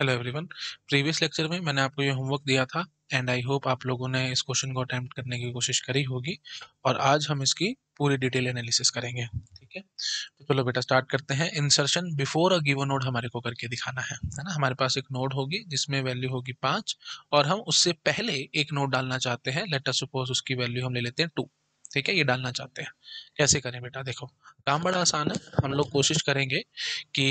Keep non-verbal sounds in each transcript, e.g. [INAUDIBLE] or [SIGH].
Hello everyone previous lecture में मैंने आपको ये होमवर्क दिया था एंड आई होप आप लोगों ने इस क्वेश्चन को अटैम्प्ट करने की कोशिश करी होगी और आज हम इसकी पूरी डिटेल एनालिसिस करेंगे ठीक है तो चलो बेटा स्टार्ट करते हैं insertion before a given node हमारे को करके दिखाना है है ना हमारे पास एक नोड होगी जिसमें वैल्यू होगी पाँच और हम उससे पहले एक नोड डालना चाहते हैं लेटर सपोज उसकी वैल्यू हम ले लेते हैं टू ठीक है ये डालना चाहते हैं कैसे करें बेटा देखो काम बड़ा आसान है हम लोग कोशिश करेंगे कि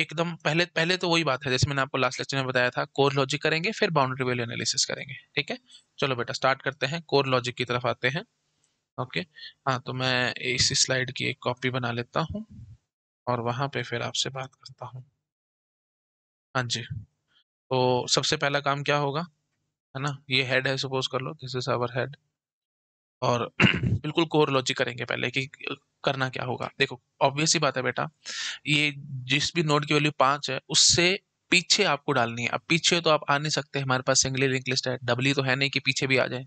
एकदम पहले पहले तो वही बात है जैसे मैंने आपको लास्ट लेक्चर में बताया था कोर लॉजिक करेंगे फिर बाउंड्री वैल्यू एनालिसिस करेंगे ठीक है चलो बेटा स्टार्ट करते हैं कोर लॉजिक की तरफ आते हैं ओके हाँ तो मैं इस स्लाइड की एक कॉपी बना लेता हूँ और वहाँ पर फिर आपसे बात करता हूँ हाँ जी तो सबसे पहला काम क्या होगा है ना ये हेड है सपोज कर लो दिस इज आवर हेड और [CLEARS THROAT] बिल्कुल कोर लॉजिक करेंगे पहले कि करना क्या होगा देखो ऑब्वियस ही बात है बेटा ये जिस भी नोड की वैल्यू पाँच है उससे पीछे आपको डालनी है अब पीछे तो आप आ नहीं सकते हमारे पास सिंगली लिंक लिस्ट है डबली तो है नहीं कि पीछे भी आ जाए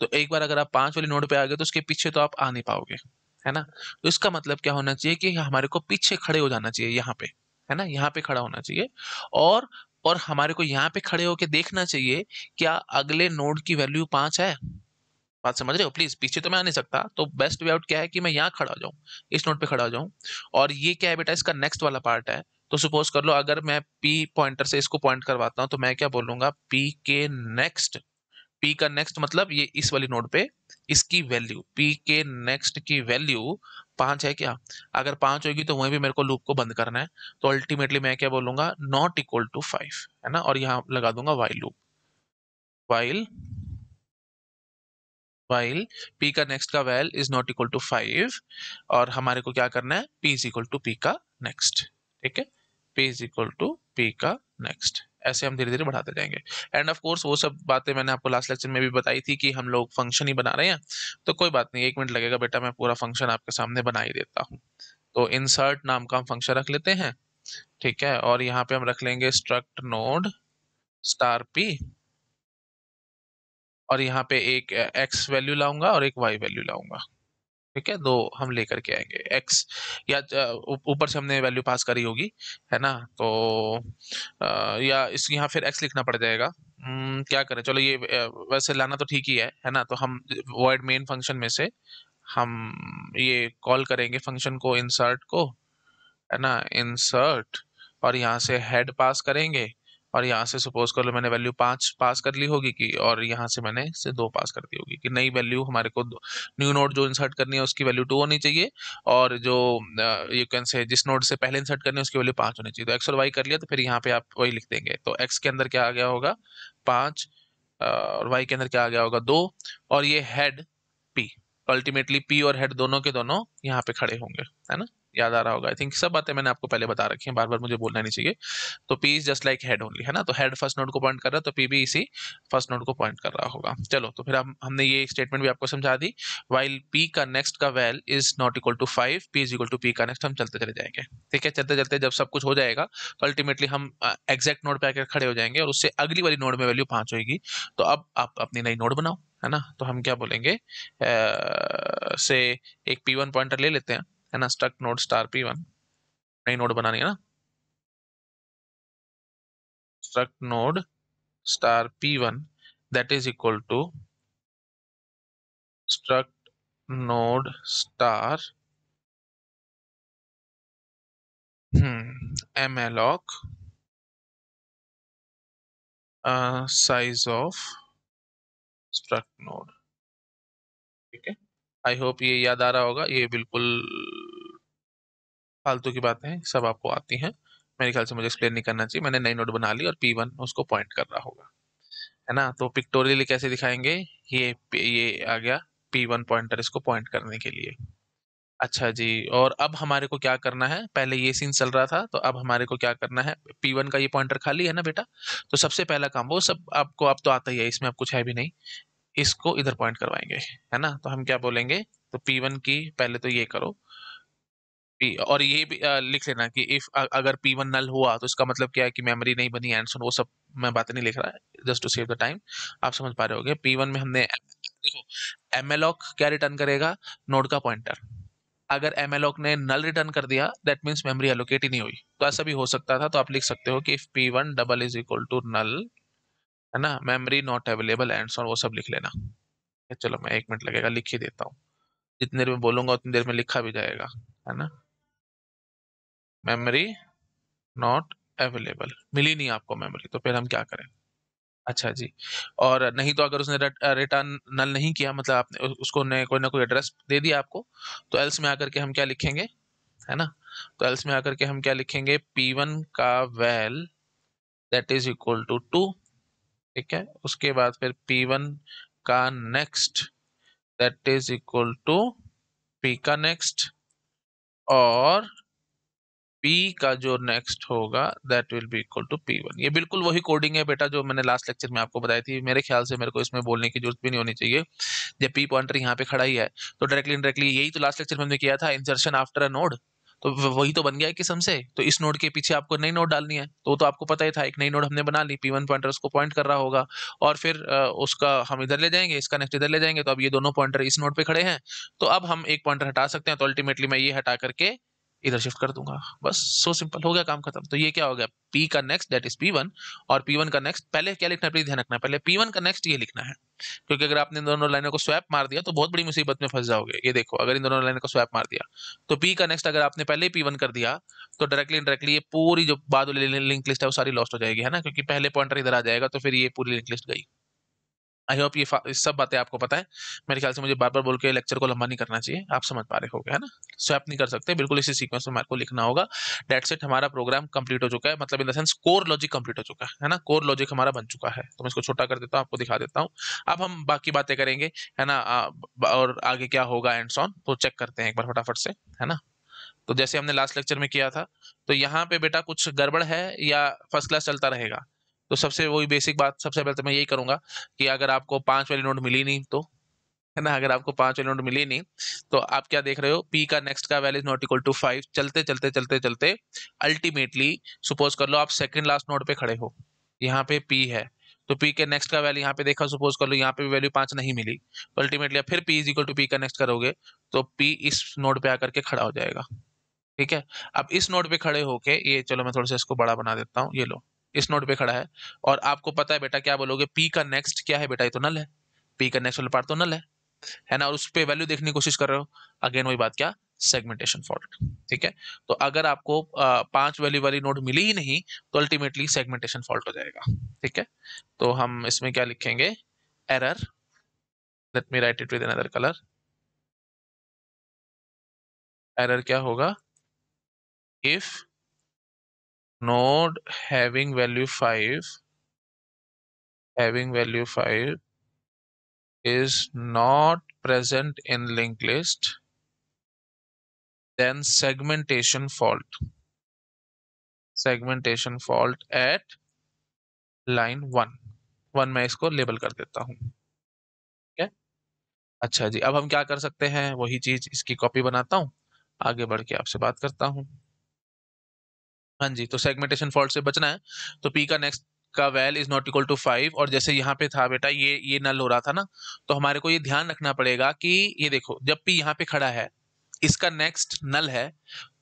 तो एक बार अगर आप पांच वाले नोड पे आ गए तो उसके पीछे तो आप आ नहीं पाओगे है ना तो इसका मतलब क्या होना चाहिए कि हमारे को पीछे खड़े हो जाना चाहिए यहाँ पे है ना यहाँ पे खड़ा होना चाहिए और और हमारे को यहाँ पे खड़े होके देखना चाहिए क्या अगले नोड की वैल्यू पांच है बात समझ रहे हो प्लीज पीछे तो मैं आ नहीं सकता तो बेस्ट वे आउट क्या है कि मैं यहाँ खड़ा हो जाऊँ इस नोट पे खड़ा हो जाऊँ और ये क्या है बेटा इसका नेक्स्ट वाला पार्ट है तो सपोज कर लो अगर मैं पी पॉइंटर से इसको पॉइंट करवाता हूँ तो मैं क्या बोलूंगा पी के नेक्स्ट पी का नेक्स्ट मतलब ये इस वाली नोट पे इसकी वैल्यू पी के नेक्स्ट की वैल्यू पांच है क्या अगर पांच होगी तो वहीं भी मेरे को लूप को बंद करना है तो अल्टीमेटली मैं क्या बोलूंगा नॉट इक्वल टू फाइव है ना और यहाँ लगा दूंगा while loop while while p का नेक्स्ट का val is not equal to five और हमारे को क्या करना है P is equal to P का नेक्स्ट ठीक है P is equal to P का नेक्स्ट ऐसे हम धीरे धीरे बढ़ाते जाएंगे एंड ऑफ कोर्स वो सब बातें मैंने आपको लास्ट लेक्चर में भी बताई थी कि हम लोग फंक्शन ही बना रहे हैं तो कोई बात नहीं एक मिनट लगेगा बेटा मैं पूरा फंक्शन आपके सामने बना ही देता हूँ तो इंसर्ट नाम का हम फंक्शन रख लेते हैं ठीक है और यहाँ पे हम रख लेंगे स्ट्रक्ट नोड स्टार पी और यहाँ पे एक एक्स वैल्यू लाऊंगा और एक वाई वैल्यू लाऊंगा ठीक है दो हम लेकर के आएंगे एक्स या ऊपर से हमने वैल्यू पास करी होगी है ना तो आ, या इस यहाँ फिर एक्स लिखना पड़ जाएगा हम्म, क्या करें चलो ये वैसे लाना तो ठीक ही है है ना तो हम वर्ड मेन फंक्शन में से हम ये कॉल करेंगे फंक्शन को इंसर्ट को है ना इंसर्ट और यहाँ से हेड पास करेंगे और यहाँ से सपोज कर लो मैंने वैल्यू पाँच पास कर ली होगी कि और यहाँ से मैंने इसे दो पास कर दी होगी कि नई वैल्यू हमारे को न्यू नोट जो इंसर्ट करनी है उसकी वैल्यू टू होनी चाहिए और जो यू कैन से जिस नोट से पहले इंसर्ट करनी है उसकी वैल्यू पाँच होनी चाहिए तो एक्स और वाई कर लिया तो फिर यहाँ पे आप वही लिख देंगे तो एक्स के अंदर क्या आ गया होगा पाँच और वाई के अंदर क्या आ गया होगा दो और ये हेड पी अल्टीमेटली पी और हेड दोनों के दोनों यहाँ पे खड़े होंगे है ना याद आ रहा होगा आई थिंक सब बातें मैंने आपको पहले बता रखी हैं बार बार मुझे बोलना नहीं चाहिए तो P is just like head only है ना तो हेड फर्स्ट नोट को पॉइंट कर रहा है तो पी भी इसी फर्स्ट नोट को पॉइंट कर रहा होगा चलो तो फिर हम हमने ये स्टेटमेंट भी आपको समझा दी वाइल पी का नेक्स्ट का val is not equal to five P is equal to P का नेक्स्ट हम चलते चले जाएंगे ठीक है चलते चलते जब सब कुछ हो जाएगा तो अल्टीमेटली हम एग्जैक्ट नोट पे आकर खड़े हो जाएंगे और उससे अगली वाली नोट में वैल्यू पाँच होगी तो अब आप अपनी नई नोट बनाओ है ना तो हम क्या बोलेंगे आ, से एक पी वन पॉइंटर ले लेते हैं है ना struct node star P one नई नोड बनानी है ना struct node star P one that is equal to struct node star malloc size of struct node I hope ये याद आ रहा होगा ये बिल्कुल फालतू की बातें हैं सब आपको आती हैं मेरे ख्याल से मुझे एक्सप्लेन नहीं करना चाहिए मैंने नई नोट बना ली और पी वन उसको पॉइंट कर रहा होगा है ना तो पिक्टोरियली कैसे दिखाएंगे ये ये आ गया पी वन पॉइंटर इसको पॉइंट करने के लिए अच्छा जी और अब हमारे को क्या करना है पहले ये सीन चल रहा था तो अब हमारे को क्या करना है पी वन का ये पॉइंटर खाली है ना बेटा तो सबसे पहला काम वो सब आपको आप तो आता ही है इसमें अब कुछ है भी नहीं इसको इधर पॉइंट करवाएंगे है ना तो हम क्या बोलेंगे तो पी वन की पहले तो ये करो पी और ये भी आ, लिख लेना कि इफ अगर पी वन नल हुआ तो इसका मतलब क्या है कि मेमोरी नहीं बनी एंड सुन वो सब मैं बातें नहीं लिख रहा है just to save the time आप समझ पा रहे होगे पी वन में हमने देखो एमएलॉक क्या रिटर्न करेगा नोड का पॉइंटर अगर एमएलओक ने नल रिटर्न कर दिया दैट मीन्स मेमोरी एलोकेट ही नहीं हुई तो ऐसा भी हो सकता था तो आप लिख सकते हो कि if p one double is equal to null है ना memory not available and so on वो सब लिख लेना चलो मैं एक मिनट लगेगा लिख ही देता हूँ जितनी देर में बोलूंगा उतनी देर में लिखा भी जाएगा है ना मेमोरी नॉट अवेलेबल मिली नहीं आपको मेमोरी तो फिर हम क्या करें अच्छा जी और नहीं तो अगर उसने रिटर्न नल नहीं किया मतलब आपने उसको ने कोई ना कोई एड्रेस दे दिया आपको तो एल्स में आकर के हम क्या लिखेंगे है ना तो एल्स में आकर के हम क्या लिखेंगे पी वन का val that is equal to two ठीक है उसके बाद फिर P1 का next that is equal to P का नेक्स्ट और P का जो नेक्स्ट होगा that will be equal to P1 ये बिल्कुल वही कोडिंग है बेटा जो मैंने लास्ट लेक्चर में आपको बताई थी मेरे ख्याल से मेरे को इसमें बोलने की जरूरत भी नहीं होनी चाहिए जब P पॉइंटर यहाँ पे खड़ा ही है तो डायरेक्टली इनडायरेक्टली यही तो लास्ट लेक्चर में हमने किया था इंसर्शन आफ्टर अ नोड तो वही तो बन गया है किस्म से तो इस नोड के पीछे आपको नई नोड डालनी है तो वो तो आपको पता ही था एक नई नोड हमने बना ली पी वन पॉइंटर उसको पॉइंट कर रहा होगा और फिर उसका हम इधर ले जाएंगे इसका नेक्स्ट इधर ले जाएंगे तो अब ये दोनों पॉइंटर इस नोड पे खड़े हैं तो अब हम एक पॉइंटर हटा सकते हैं तो अल्टीमेटली मैं ये हटा करके इधर शिफ्ट कर दूंगा बस सो सिंपल हो गया काम खत्म तो ये क्या हो गया पी का next that is p one और पी वन का नेक्स्ट पहले क्या लिखना है ध्यान रखना पहले पी वन का नेक्स्ट ये लिखना है क्योंकि अगर आपने इन दोनों लाइनों को स्वैप मार दिया तो बहुत बड़ी मुसीबत में फंस जाओगे ये देखो अगर इन दोनों लाइनों को स्वैप मार दिया तो पी का नेक्स्ट अगर आपने पहले पी वन कर दिया तो डायरेक्टली इंडायरेक्टली ये पूरी जो बाद लिंक लिस्ट है वो सारी लॉस्ट हो जाएगी है ना क्योंकि पहले पॉइंटर इधर आ जाएगा तो फिर ये पूरी लिंक लिस्ट गई आई होप ये सब बातें आपको पता है मेरे ख्याल से मुझे बार बार बोल के लेक्चर को लंबा नहीं करना चाहिए आप समझ पा रहे हो है ना स्वैप नहीं कर सकते बिल्कुल इसी सीक्वेंस में मेरे को लिखना होगा डेट सेट हमारा प्रोग्राम कंप्लीट हो चुका है मतलब in the sense core logic complete हो चुका है ना कोर लॉजिक हमारा बन चुका है तो मैं इसको छोटा कर देता हूँ आपको दिखा देता हूँ अब हम बाकी बातें करेंगे है ना और आगे क्या होगा एंड सॉन तो चेक करते हैं एक बार फटाफट से है ना तो जैसे हमने लास्ट लेक्चर में किया था तो यहाँ पे बेटा कुछ गड़बड़ है या फर्स्ट क्लास चलता रहेगा तो सबसे वही बेसिक बात सबसे पहले तो मैं यही करूँगा कि अगर आपको पाँच वाली नोट मिली नहीं तो है ना अगर आपको पाँच वाली नोट मिली नहीं तो आप क्या देख रहे हो पी का नेक्स्ट का value not equal to five चलते चलते चलते चलते अल्टीमेटली सपोज कर लो आप सेकेंड लास्ट नोट पे खड़े हो यहाँ पे पी है तो पी के नेक्स्ट का वैल्यू यहाँ पे देखा सपोज कर लो यहाँ पे भी वैल्यू पाँच नहीं मिली तो अल्टीमेटली फिर p is equal to P का नेक्स्ट करोगे तो पी इस नोट पे आकर के खड़ा हो जाएगा ठीक है अब इस नोट पे खड़े होके ये चलो मैं थोड़ा सा इसको बड़ा बना देता हूँ ये लो इस नोट पे खड़ा है और आपको पता है बेटा क्या बोलोगे पी का नेक्स्ट क्या है बेटा ये तो नल है पी का नेक्स्ट वाला पार्ट तो नल है है ना और उस पर वैल्यू देखने की कोशिश कर रहे हो अगेन वही बात क्या सेगमेंटेशन फॉल्ट ठीक है तो अगर आपको पांच वैल्यू वाली नोट मिली ही नहीं तो अल्टीमेटली सेगमेंटेशन फॉल्ट हो जाएगा ठीक है तो हम इसमें क्या लिखेंगे error let me write it with another colour error क्या होगा if node having value 5 having value 5 is not present in linked list then segmentation fault segmentation fault at line one one मैं इसको लेबल कर देता हूँ ठीक है अच्छा जी अब हम क्या कर सकते हैं वही चीज इसकी कॉपी बनाता हूँ आगे बढ़ के आपसे बात करता हूँ हाँ जी तो सेगमेंटेशन फॉल्ट से बचना है तो पी का नेक्स्ट का val is not equal to five और जैसे यहाँ पे था बेटा ये ये नल हो रहा था ना तो हमारे को ये ध्यान रखना पड़ेगा कि ये देखो जब पी यहाँ पे खड़ा है इसका नेक्स्ट नल है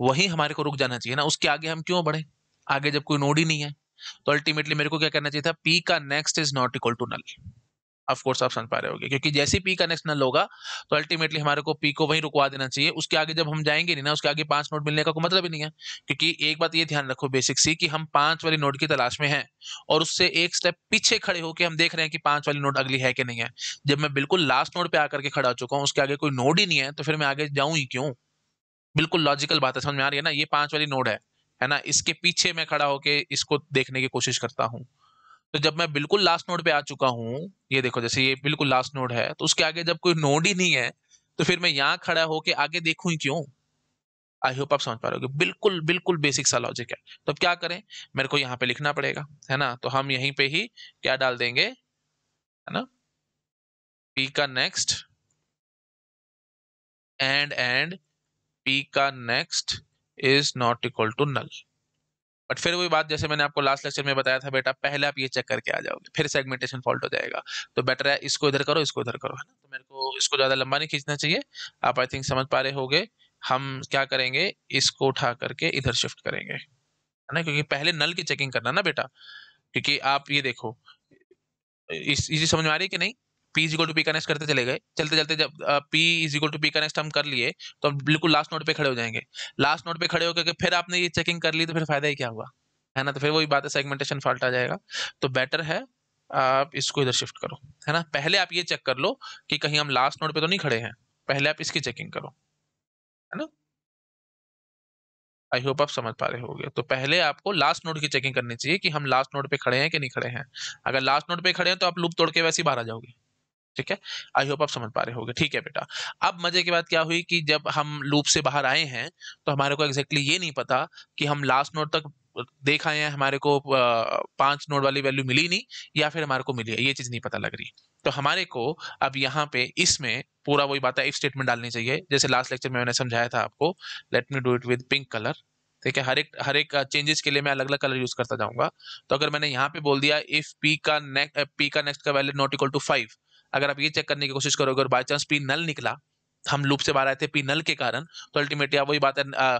वही हमारे को रुक जाना चाहिए ना उसके आगे हम क्यों बढ़े आगे जब कोई नोड ही नहीं है तो अल्टीमेटली मेरे को क्या करना चाहिए था पी का next is not equal to null of course आप समझ पा रहे होगे क्योंकि जैसे पी का नेक्स्ट नल होगा तो अल्टीमेटली हमारे को पी को वहीं रुकवा देना चाहिए उसके आगे जब हम जाएंगे नहीं ना उसके आगे पांच नोट मिलने का कोई मतलब ही नहीं है क्योंकि एक बात ये ध्यान रखो बेसिक सी कि हम पांच वाली नोट की तलाश में है और उससे एक स्टेप पीछे खड़े होकर हम देख रहे हैं कि पांच वाली नोट अगली है कि नहीं है जब मैं बिल्कुल लास्ट नोट पे आकर के खड़ा हो चुका हूँ उसके आगे कोई नोट ही नहीं है तो फिर मैं आगे जाऊँ ही क्यों बिल्कुल लॉजिकल बात है समझ में आ रही है ना ये पांच वाली नोड है है ना इसके पीछे मैं खड़ा होकर इसको देखने की कोशिश करता हूँ तो जब मैं बिल्कुल लास्ट नोड पे आ चुका हूँ ये देखो जैसे ये बिल्कुल लास्ट नोड है तो उसके आगे जब कोई नोड ही नहीं है तो फिर मैं यहाँ खड़ा होके आगे देखू ही क्यों आई होप आप समझ पा रहे हो बिल्कुल बिल्कुल बेसिक सा लॉजिक है तो अब क्या करें मेरे को यहाँ पे लिखना पड़ेगा है ना तो हम यहीं पे ही क्या डाल देंगे है ना पी का नेक्स्ट एंड एंड पी का next is not equal to null but फिर वही बात जैसे मैंने आपको लास्ट लेक्चर में बताया था बेटा पहले आप ये चेक करके आ जाओगे फिर सेगमेंटेशन फॉल्ट हो जाएगा तो बेटर है इसको इधर करो इसको इधर करो है ना तो मेरे को इसको ज़्यादा लंबा नहीं खींचना चाहिए आप आई थिंक समझ पा रहे गए हम क्या करेंगे इसको उठा करके इधर शिफ्ट करेंगे है ना क्योंकि पहले नल की चेकिंग करना ना बेटा क्योंकि आप ये देखो इस इसी समझ में आ रही है कि नहीं p is equal to P का नेक्स्ट करते चले गए चलते चलते जब p is equal to P का नेक्स्ट हम कर लिए तो हम बिल्कुल लास्ट नोट पे खड़े हो जाएंगे लास्ट नोट पे खड़े होकर फिर आपने ये चेकिंग कर ली तो फिर फायदा ही क्या हुआ है ना तो फिर वही बात है सेगमेंटेशन फॉल्ट आ जाएगा तो बेटर है आप इसको इधर शिफ्ट करो है ना पहले आप ये चेक कर लो कि कहीं हम लास्ट नोट पे तो नहीं खड़े हैं पहले आप इसकी चेकिंग करो है ना आई होप आप समझ पा रहे हो तो पहले आपको लास्ट नोट की चेकिंग करनी चाहिए कि हम लास्ट नोट पे खड़े हैं कि नहीं खड़े हैं अगर लास्ट नोट पे खड़े हैं तो आप लूप तोड़ के वैसे ही बाहर आ जाओगे ठीक है आई होप आप समझ पा रहे हो ठीक है बेटा अब मजे की बात क्या हुई कि जब हम लूप से बाहर आए हैं तो हमारे को एग्जैक्टली ये नहीं पता कि हम लास्ट नोट तक देख आए हैं हमारे को पांच नोड वाली वैल्यू मिली नहीं या फिर हमारे को मिली है ये चीज नहीं पता लग रही तो हमारे को अब यहाँ पे इसमें पूरा वही बात है इफ स्टेटमेंट डालनी चाहिए जैसे लास्ट लेक्चर में मैंने समझाया था आपको let me do it with pink colour ठीक है हर एक हर एक चेंजेस के लिए मैं अलग अलग कलर यूज करता जाऊंगा तो अगर मैंने यहाँ पे बोल दिया इफ पी का नेक्स्ट पी का नेक्स्ट का value not equal to five अगर आप ये चेक करने की कोशिश करोगे और बाई चांस पी नल निकला हम लूप से बाहर आए थे पी नल के कारण तो अल्टीमेटली आप वही बात है आ,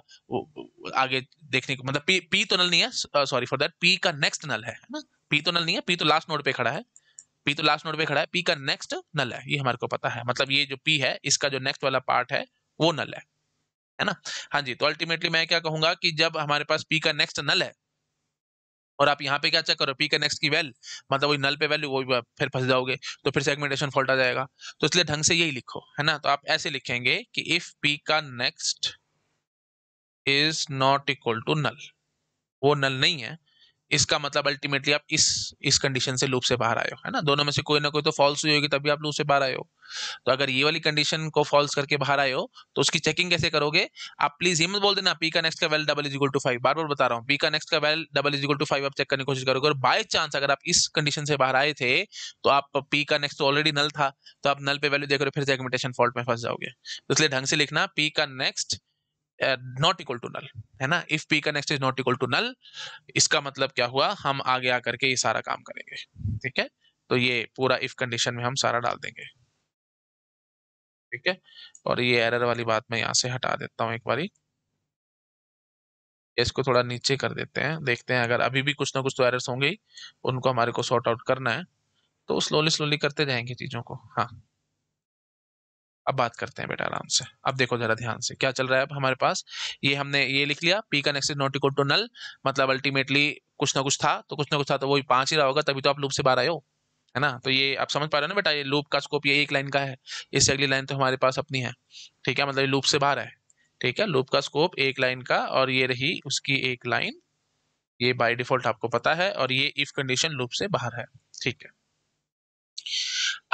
आगे देखने को मतलब पी पी तो नल नहीं है सॉरी फॉर दैट पी का नेक्स्ट नल है ना पी तो नल नहीं है पी तो लास्ट नोड पे खड़ा है पी तो लास्ट नोड पे खड़ा है पी का नेक्स्ट नल है ये हमारे को पता है मतलब ये जो पी है इसका जो नेक्स्ट वाला पार्ट है वो नल है है ना हाँ जी तो अल्टीमेटली मैं क्या कहूंगा कि जब हमारे पास पी का नेक्स्ट नल है और आप यहाँ पे क्या चेक करो पी नेक्स्ट की वैल मतलब वही नल पे वैल्यू वो फिर फंस जाओगे तो फिर सेगमेंटेशन फॉल्ट आ जाएगा तो इसलिए ढंग से यही लिखो है ना तो आप ऐसे लिखेंगे कि इफ पी का next is not equal to null वो नल नहीं है इसका मतलब अल्टीमेटली आप इस इस कंडीशन से लूप से बाहर आए हो है ना दोनों में से कोई ना कोई तो फॉल्स हुई होगी तभी आप लूप से बाहर आए हो तो अगर ये वाली कंडीशन को फॉल्स करके बाहर आए हो तो उसकी चेकिंग कैसे करोगे आप प्लीज हिम्मत बोल देना पी का नेक्स्ट का val double is equal to five बार बार बता रहा हूँ पी का नेक्स्ट का val double is equal to five आप चेक करने की कोशिश करोगे और बाय चांस अगर आप इस कंडीशन से बाहर आए थे तो आप पी का नेक्स्ट ऑलरेडी नल था तो आप नल पे वैल्यू देकर फिर सेगमेंटेशन फॉल्ट में फंस जाओगे तो इसलिए ढंग से लिखना पी का next not equal to null है ना इफ पी का next is not equal to null इसका मतलब क्या हुआ हम आगे आकर के ये सारा काम करेंगे ठीक है तो ये पूरा इफ कंडीशन में हम सारा डाल देंगे ठीक है और ये एरर वाली बात मैं यहां से हटा देता हूं एक बारी इसको थोड़ा नीचे कर देते हैं देखते हैं अगर अभी भी कुछ ना कुछ तो एरर्स होंगे उनको हमारे को सॉर्ट आउट करना है तो स्लोली स्लोली करते जाएंगे चीज़ों को हाँ अब बात करते हैं बेटा आराम से अब देखो जरा ध्यान से क्या चल रहा है अब हमारे पास ये हमने ये लिख लिया पी का next not equal to null मतलब अल्टीमेटली कुछ ना कुछ था तो कुछ ना कुछ था तो वही पांच ही रहा होगा तभी तो आप लूप से बाहर आए हो है ना तो ये आप समझ पा रहे हो ना बेटा ये लूप का स्कोप ये एक लाइन का है इससे अगली लाइन तो हमारे पास अपनी है ठीक है मतलब ये लूप से बाहर है ठीक है लूप का स्कोप एक लाइन का और ये रही उसकी एक लाइन ये बाय डिफॉल्ट आपको पता है और ये इफ कंडीशन लूप से बाहर है ठीक है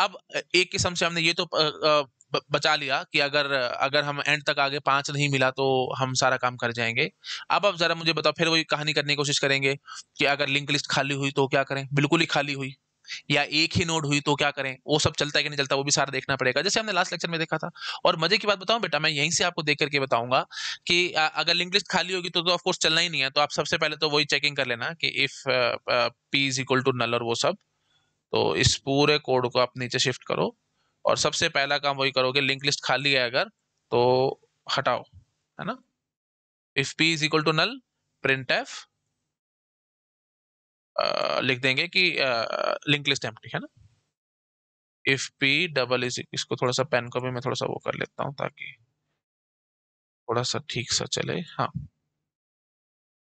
अब एक किस्म से हमने ये तो बचा लिया कि अगर अगर हम एंड तक आगे पांच नहीं मिला तो हम सारा काम कर जाएंगे अब अब ज़रा मुझे बताओ फिर वही कहानी करने की कोशिश करेंगे कि अगर लिंक लिस्ट खाली हुई तो क्या करें बिल्कुल ही खाली हुई या एक ही नोड हुई तो क्या करें वो सब चलता है कि नहीं चलता वो भी सारा देखना पड़ेगा जैसे हमने लास्ट लेक्चर में देखा था और मजे की बात बताऊं बेटा मैं यहीं से आपको देख करके बताऊंगा कि अगर लिंक लिस्ट खाली होगी तो ऑफकोर्स तो कोर्स चलना ही नहीं है तो आप सबसे पहले तो वही चेकिंग कर लेना कि if P is equal to null और वो सब तो इस पूरे कोड को आप नीचे शिफ्ट करो और सबसे पहला काम वही करोगे लिंक लिस्ट खाली है अगर तो हटाओ है ना if P is equal to null printf लिख देंगे कि लिंक लिस्ट है ना इफ पी डबल इज इसको थोड़ा सा पेन को भी मैं थोड़ा सा वो कर लेता हूँ ताकि थोड़ा सा ठीक सा चले हाँ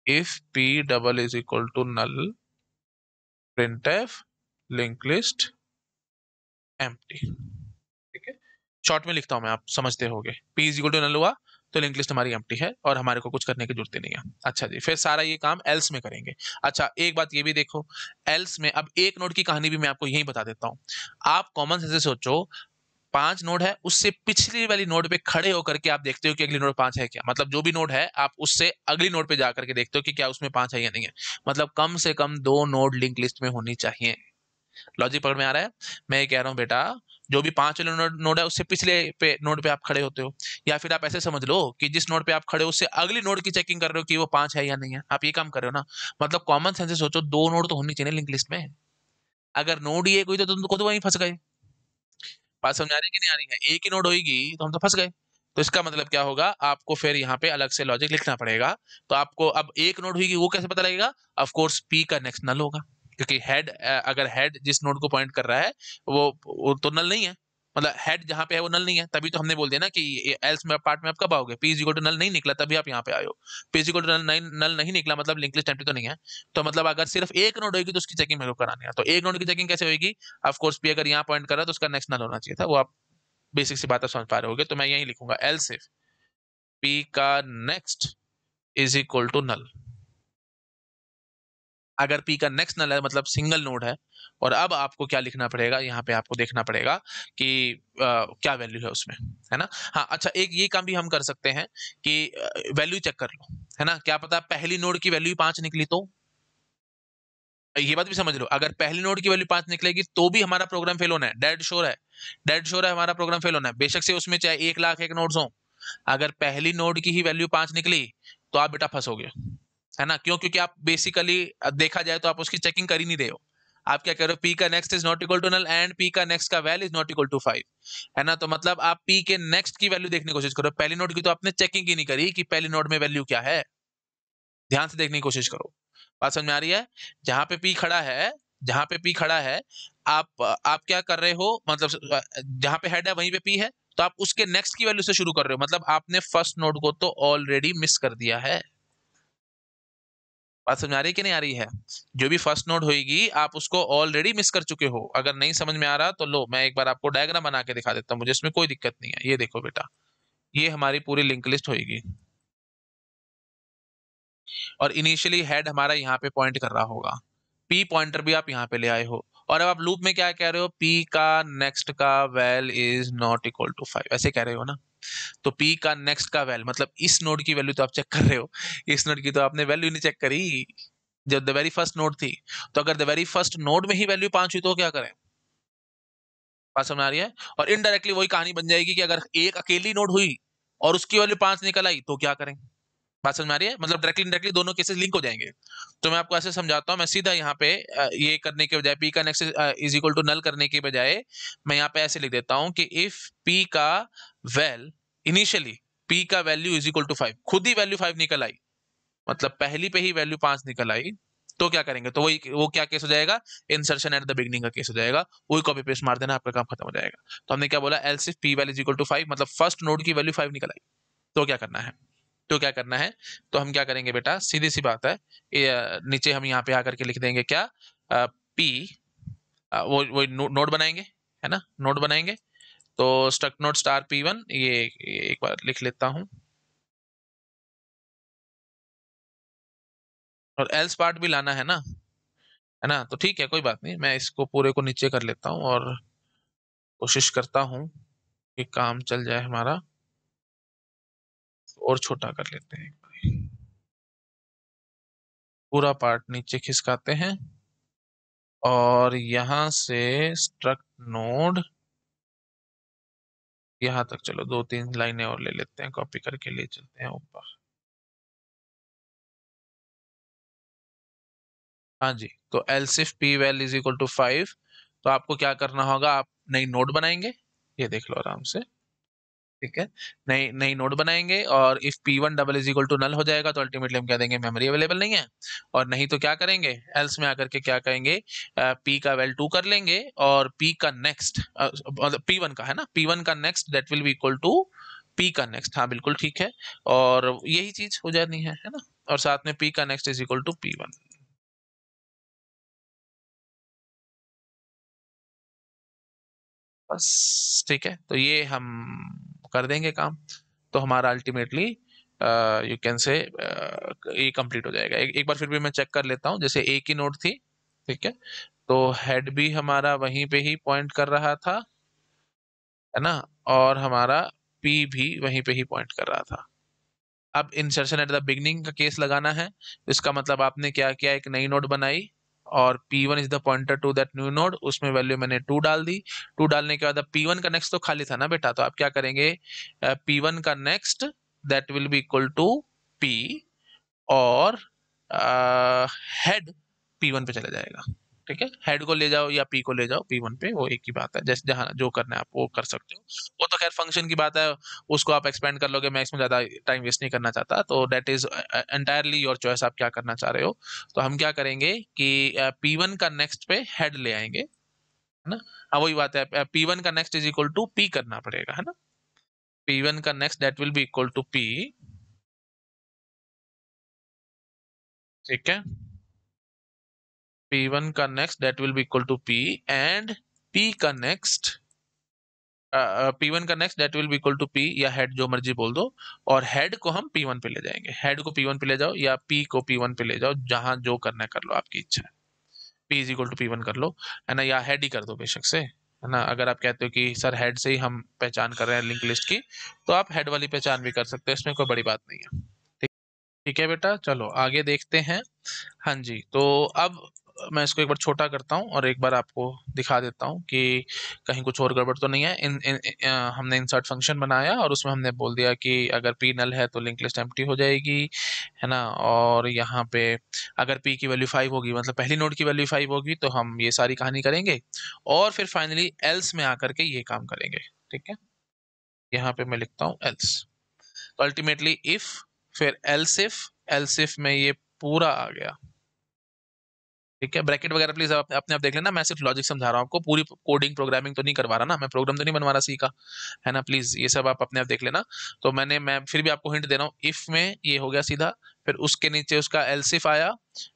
if p double is equal to null printf link list empty ठीक है शॉर्ट में लिखता हूं मैं आप समझते हो p is equal to null हुआ तो लिंक लिस्ट हमारी टी है और हमारे को कुछ करने की जरूरत नहीं है अच्छा जी फिर सारा ये काम एल्स में करेंगे अच्छा एक बात ये भी देखो एल्स में अब एक नोड की कहानी भी मैं आपको यही बता देता हूँ आप कॉमन सेंस से सोचो पांच नोड है उससे पिछली वाली नोड पे खड़े होकर के आप देखते हो कि अगली नोड पांच है क्या मतलब जो भी नोड है आप उससे अगली नोड पे जाकर के देखते हो कि क्या उसमें पांच है या नहीं है मतलब कम से कम दो नोड लिंक लिस्ट में होनी चाहिए लॉजिक पकड़ में आ रहा है मैं ये कह रहा हूँ बेटा जो भी पांच वाले नोड, है उससे पिछले पे नोड पे आप खड़े होते हो या फिर आप ऐसे समझ लो कि जिस नोड पे आप खड़े हो उससे अगली नोड की चेकिंग कर रहे हो कि वो पांच है या नहीं है आप ये काम कर रहे हो ना मतलब कॉमन सेंस सोचो दो नोड तो होनी चाहिए लिंक लिस्ट में अगर नोड ये कोई तो तुम खुद वहीं फंस गए बात समझ आ रही कि नहीं आ रही है एक ही नोड होगी तो हम तो फंस गए तो इसका मतलब क्या होगा आपको फिर यहाँ पे अलग से लॉजिक लिखना पड़ेगा तो आपको अब एक नोड होगी वो कैसे पता लगेगा ऑफकोर्स पी का नेक्स्ट नल होगा क्योंकि हेड अगर हेड जिस नोड को पॉइंट कर रहा है वो, तो नल नहीं है मतलब हेड जहाँ पे है वो नल नहीं है तभी तो हमने बोल दिया ना कि एल्स में पार्ट में आप कब आओगे पी इक्वल टू नल नहीं निकला तभी आप यहाँ पे आयो p equal to null null नहीं निकला मतलब लिंक लिस्ट तो नहीं है तो मतलब अगर सिर्फ एक नोड होगी तो उसकी चेकिंग मेरे को करानी है तो एक नोड की चेकिंग कैसे होगी ऑफकोर्स पी अगर यहाँ पॉइंट कर रहा है तो उसका नेक्स्ट नल होना चाहिए था वो आप बेसिक सी बात समझ पा रहे हो तो मैं यही लिखूंगा एल सिर्फ पी का next is equal to null अगर पी का नेक्स्ट नल है मतलब सिंगल नोड है और अब आपको क्या लिखना पड़ेगा यहाँ पे आपको देखना पड़ेगा कि आ, क्या वैल्यू है उसमें है ना हाँ अच्छा एक ये काम भी हम कर सकते हैं कि वैल्यू चेक कर लो है ना क्या पता पहली नोड की वैल्यू पांच निकली तो ये बात भी समझ लो अगर पहली नोड की वैल्यू पांच निकलेगी तो भी हमारा प्रोग्राम फेल होना है डेड शोर है डेड शोर है हमारा प्रोग्राम फेल होना है बेशक से उसमें चाहे एक लाख एक नोट्स हो अगर पहली नोड की ही वैल्यू पांच निकली तो आप बेटा फंसोगे है ना क्यों क्योंकि आप बेसिकली देखा जाए तो आप उसकी चेकिंग कर ही नहीं रहे हो आप क्या कह रहे हो पी का next is not equal to null and P का नेक्स्ट का value is not equal to five है ना तो मतलब आप पी के नेक्स्ट की वैल्यू देखने की कोशिश करो पहली नोट की तो आपने चेकिंग ही नहीं करी कि पहली नोट में वैल्यू क्या है ध्यान से देखने की कोशिश करो बात समझ में आ रही है जहां पे पी खड़ा है जहां पे पी खड़ा है आप आप क्या कर रहे हो मतलब जहां पे हेड है वहीं पे पी है तो आप उसके नेक्स्ट की वैल्यू से शुरू कर रहे हो मतलब आपने फर्स्ट नोट को तो ऑलरेडी मिस कर दिया है बात समझ आ रही है कि नहीं आ रही है जो भी फर्स्ट नोट होगी आप उसको ऑलरेडी मिस कर चुके हो अगर नहीं समझ में आ रहा तो लो मैं एक बार आपको डायग्राम बना के दिखा देता हूँ मुझे इसमें कोई दिक्कत नहीं है ये देखो बेटा ये हमारी पूरी लिंक लिस्ट होगी और इनिशियली हेड हमारा यहाँ पे पॉइंट कर रहा होगा पी पॉइंटर भी आप यहाँ पे ले आए हो और अब आप लूप में क्या कह रहे हो पी का नेक्स्ट का val is not equal to five ऐसे कह रहे हो ना तो पी का नेक्स्ट का वैल्यू मतलब इस नोड की वैल्यू तो आप चेक कर रहे हो इस नोड की तो आपने वैल्यू नहीं चेक करी जब द वेरी फर्स्ट नोड थी तो अगर द वेरी फर्स्ट नोड में ही वैल्यू पांच हुई तो, तो क्या करें बात समझ आ रही है और इनडायरेक्टली वही कहानी बन जाएगी कि अगर एक अकेली नोड हुई और उसकी वैल्यू पांच निकल आई तो क्या करें बात समझ में आ रही है मतलब डायरेक्टली डायरेक्टली दोनों केसेस लिंक हो जाएंगे तो मैं आपको ऐसे समझाता हूँ मैं सीधा यहाँ पे ये करने के बजाय पी का next is equal to null करने के बजाय मैं यहाँ पे ऐसे लिख देता हूँ कि इफ पी का वेल इनिशियली पी का value is equal to five खुद ही वैल्यू फाइव निकल आई मतलब पहली पे ही वैल्यू पांच निकल आई तो क्या करेंगे तो वही वो वो क्या केस हो जाएगा इंसर्शन एट द बिगनिंग का केस हो जाएगा वही कॉपी पेस्ट मार देना आपका काम खत्म हो जाएगा तो हमने क्या बोला elsif p value is equal to five मतलब फर्स्ट नोड की वैल्यू फाइव निकल आई तो क्या करना है तो क्या करना है तो हम क्या करेंगे बेटा सीधी सी बात है नीचे हम यहाँ पे आकर के लिख देंगे क्या पी वो वो नोट बनाएंगे है ना नोट बनाएंगे तो struct node star P one ये, एक बार लिख लेता हूं और एल्स पार्ट भी लाना है ना है ना तो ठीक है कोई बात नहीं मैं इसको पूरे को नीचे कर लेता हूं और कोशिश करता हूं कि काम चल जाए हमारा और छोटा कर लेते हैं पूरा पार्ट नीचे खिसकाते हैं और यहां से स्ट्रक्ट नोड यहाँ तक चलो दो तीन लाइनें और ले लेते हैं कॉपी करके ले चलते हैं ऊपर हाँ जी तो if p val is equal to five तो आपको क्या करना होगा आप नई नोट बनाएंगे ये देख लो आराम से ठीक है नई नई नोड बनाएंगे और if p one double is equal to null हो जाएगा तो अल्टीमेटली हम क्या देंगे मेमोरी अवेलेबल नहीं है और नहीं तो क्या करेंगे एल्स में आकर के क्या कहेंगे पी का वेल टू कर लेंगे और पी का नेक्स्ट पी वन का है ना पी वन का next that will be equal to P का नेक्स्ट हाँ बिल्कुल ठीक है और यही चीज हो जानी है है ना और साथ में पी का next is equal to P one बस ठीक है तो ये हम कर देंगे काम तो हमारा अल्टीमेटली यू कैन से ये कंप्लीट हो जाएगा एक, एक बार फिर भी मैं चेक कर लेता हूँ जैसे एक ही नोट थी ठीक है तो हेड भी हमारा वहीं पे ही पॉइंट कर रहा था है ना और हमारा पी भी वहीं पे ही पॉइंट कर रहा था अब इंसर्शन एट द बिगनिंग का केस लगाना है इसका मतलब आपने क्या किया एक नई नोट बनाई और P1 is the pointer to that new node उसमें वैल्यू मैंने टू डाल दी टू डालने के बाद P1 का नेक्स्ट तो खाली था ना बेटा तो आप क्या करेंगे P1 का next that will be equal to P और हेड uh, P1 पे चला जाएगा ठीक है हेड को ले जाओ या पी को ले जाओ पी वन पे वो एक ही बात है जैसे जहाँ जो करना है आप वो कर सकते हो वो तो खैर फंक्शन की बात है उसको आप एक्सपेंड कर लोगे मैं इसमें ज़्यादा टाइम वेस्ट नहीं करना चाहता तो that is entirely your choice आप क्या करना चाह रहे हो तो हम क्या करेंगे कि पी uh, वन का नेक्स्ट पे हेड ले आएंगे है ना हाँ वही बात है पी वन का next is equal to p करना पड़ेगा है ना पी वन का next that will be equal to p ठीक है p1 का next that will be equal to p and p का नेक्स्ट P1 का next that will be equal to P या हेड जो मर्जी बोल दो और हेड को हम P1 पे ले जाएंगे हेड को P1 पे ले जाओ या P को P1 पे ले जाओ जहां जो करना है कर लो आपकी इच्छा है P is equal to P1 कर लो है ना या हेड ही कर दो बेशक से है ना अगर आप कहते हो कि सर हेड से ही हम पहचान कर रहे हैं लिंक लिस्ट की तो आप हेड वाली पहचान भी कर सकते हो इसमें कोई बड़ी बात नहीं है ठीक है बेटा चलो आगे देखते हैं हाँ जी तो अब मैं इसको एक बार छोटा करता हूँ और एक बार आपको दिखा देता हूँ कि कहीं कुछ और गड़बड़ तो नहीं है इन, इन, इन हमने इंसर्ट फंक्शन बनाया और उसमें हमने बोल दिया कि अगर पी नल है तो लिंक लिस्ट एम्प्टी हो जाएगी है ना और यहाँ पे अगर पी की वैल्यू फाइव होगी मतलब पहली नोट की वैल्यू फाइव होगी तो हम ये सारी कहानी करेंगे और फिर फाइनली एल्स में आकर के ये काम करेंगे ठीक है यहाँ पे मैं लिखता हूँ एल्स तो अल्टीमेटली इफ़ फिर एल्सिफ एल्सिफ में ये पूरा आ गया ठीक है ब्रैकेट वगैरह प्लीज आप अपने आप देख लेना मैं सिर्फ लॉजिक समझा रहा हूँ आपको पूरी कोडिंग प्रोग्रामिंग तो नहीं करवा रहा ना मैं प्रोग्राम तो नहीं बनवा रहा सीखा है ना प्लीज ये सब आप अपने आप देख लेना तो मैंने मैं फिर भी आपको हिंट दे रहा हूँ इफ में ये हो गया सीधा फिर उसके नीचे उसका एलसीफ आया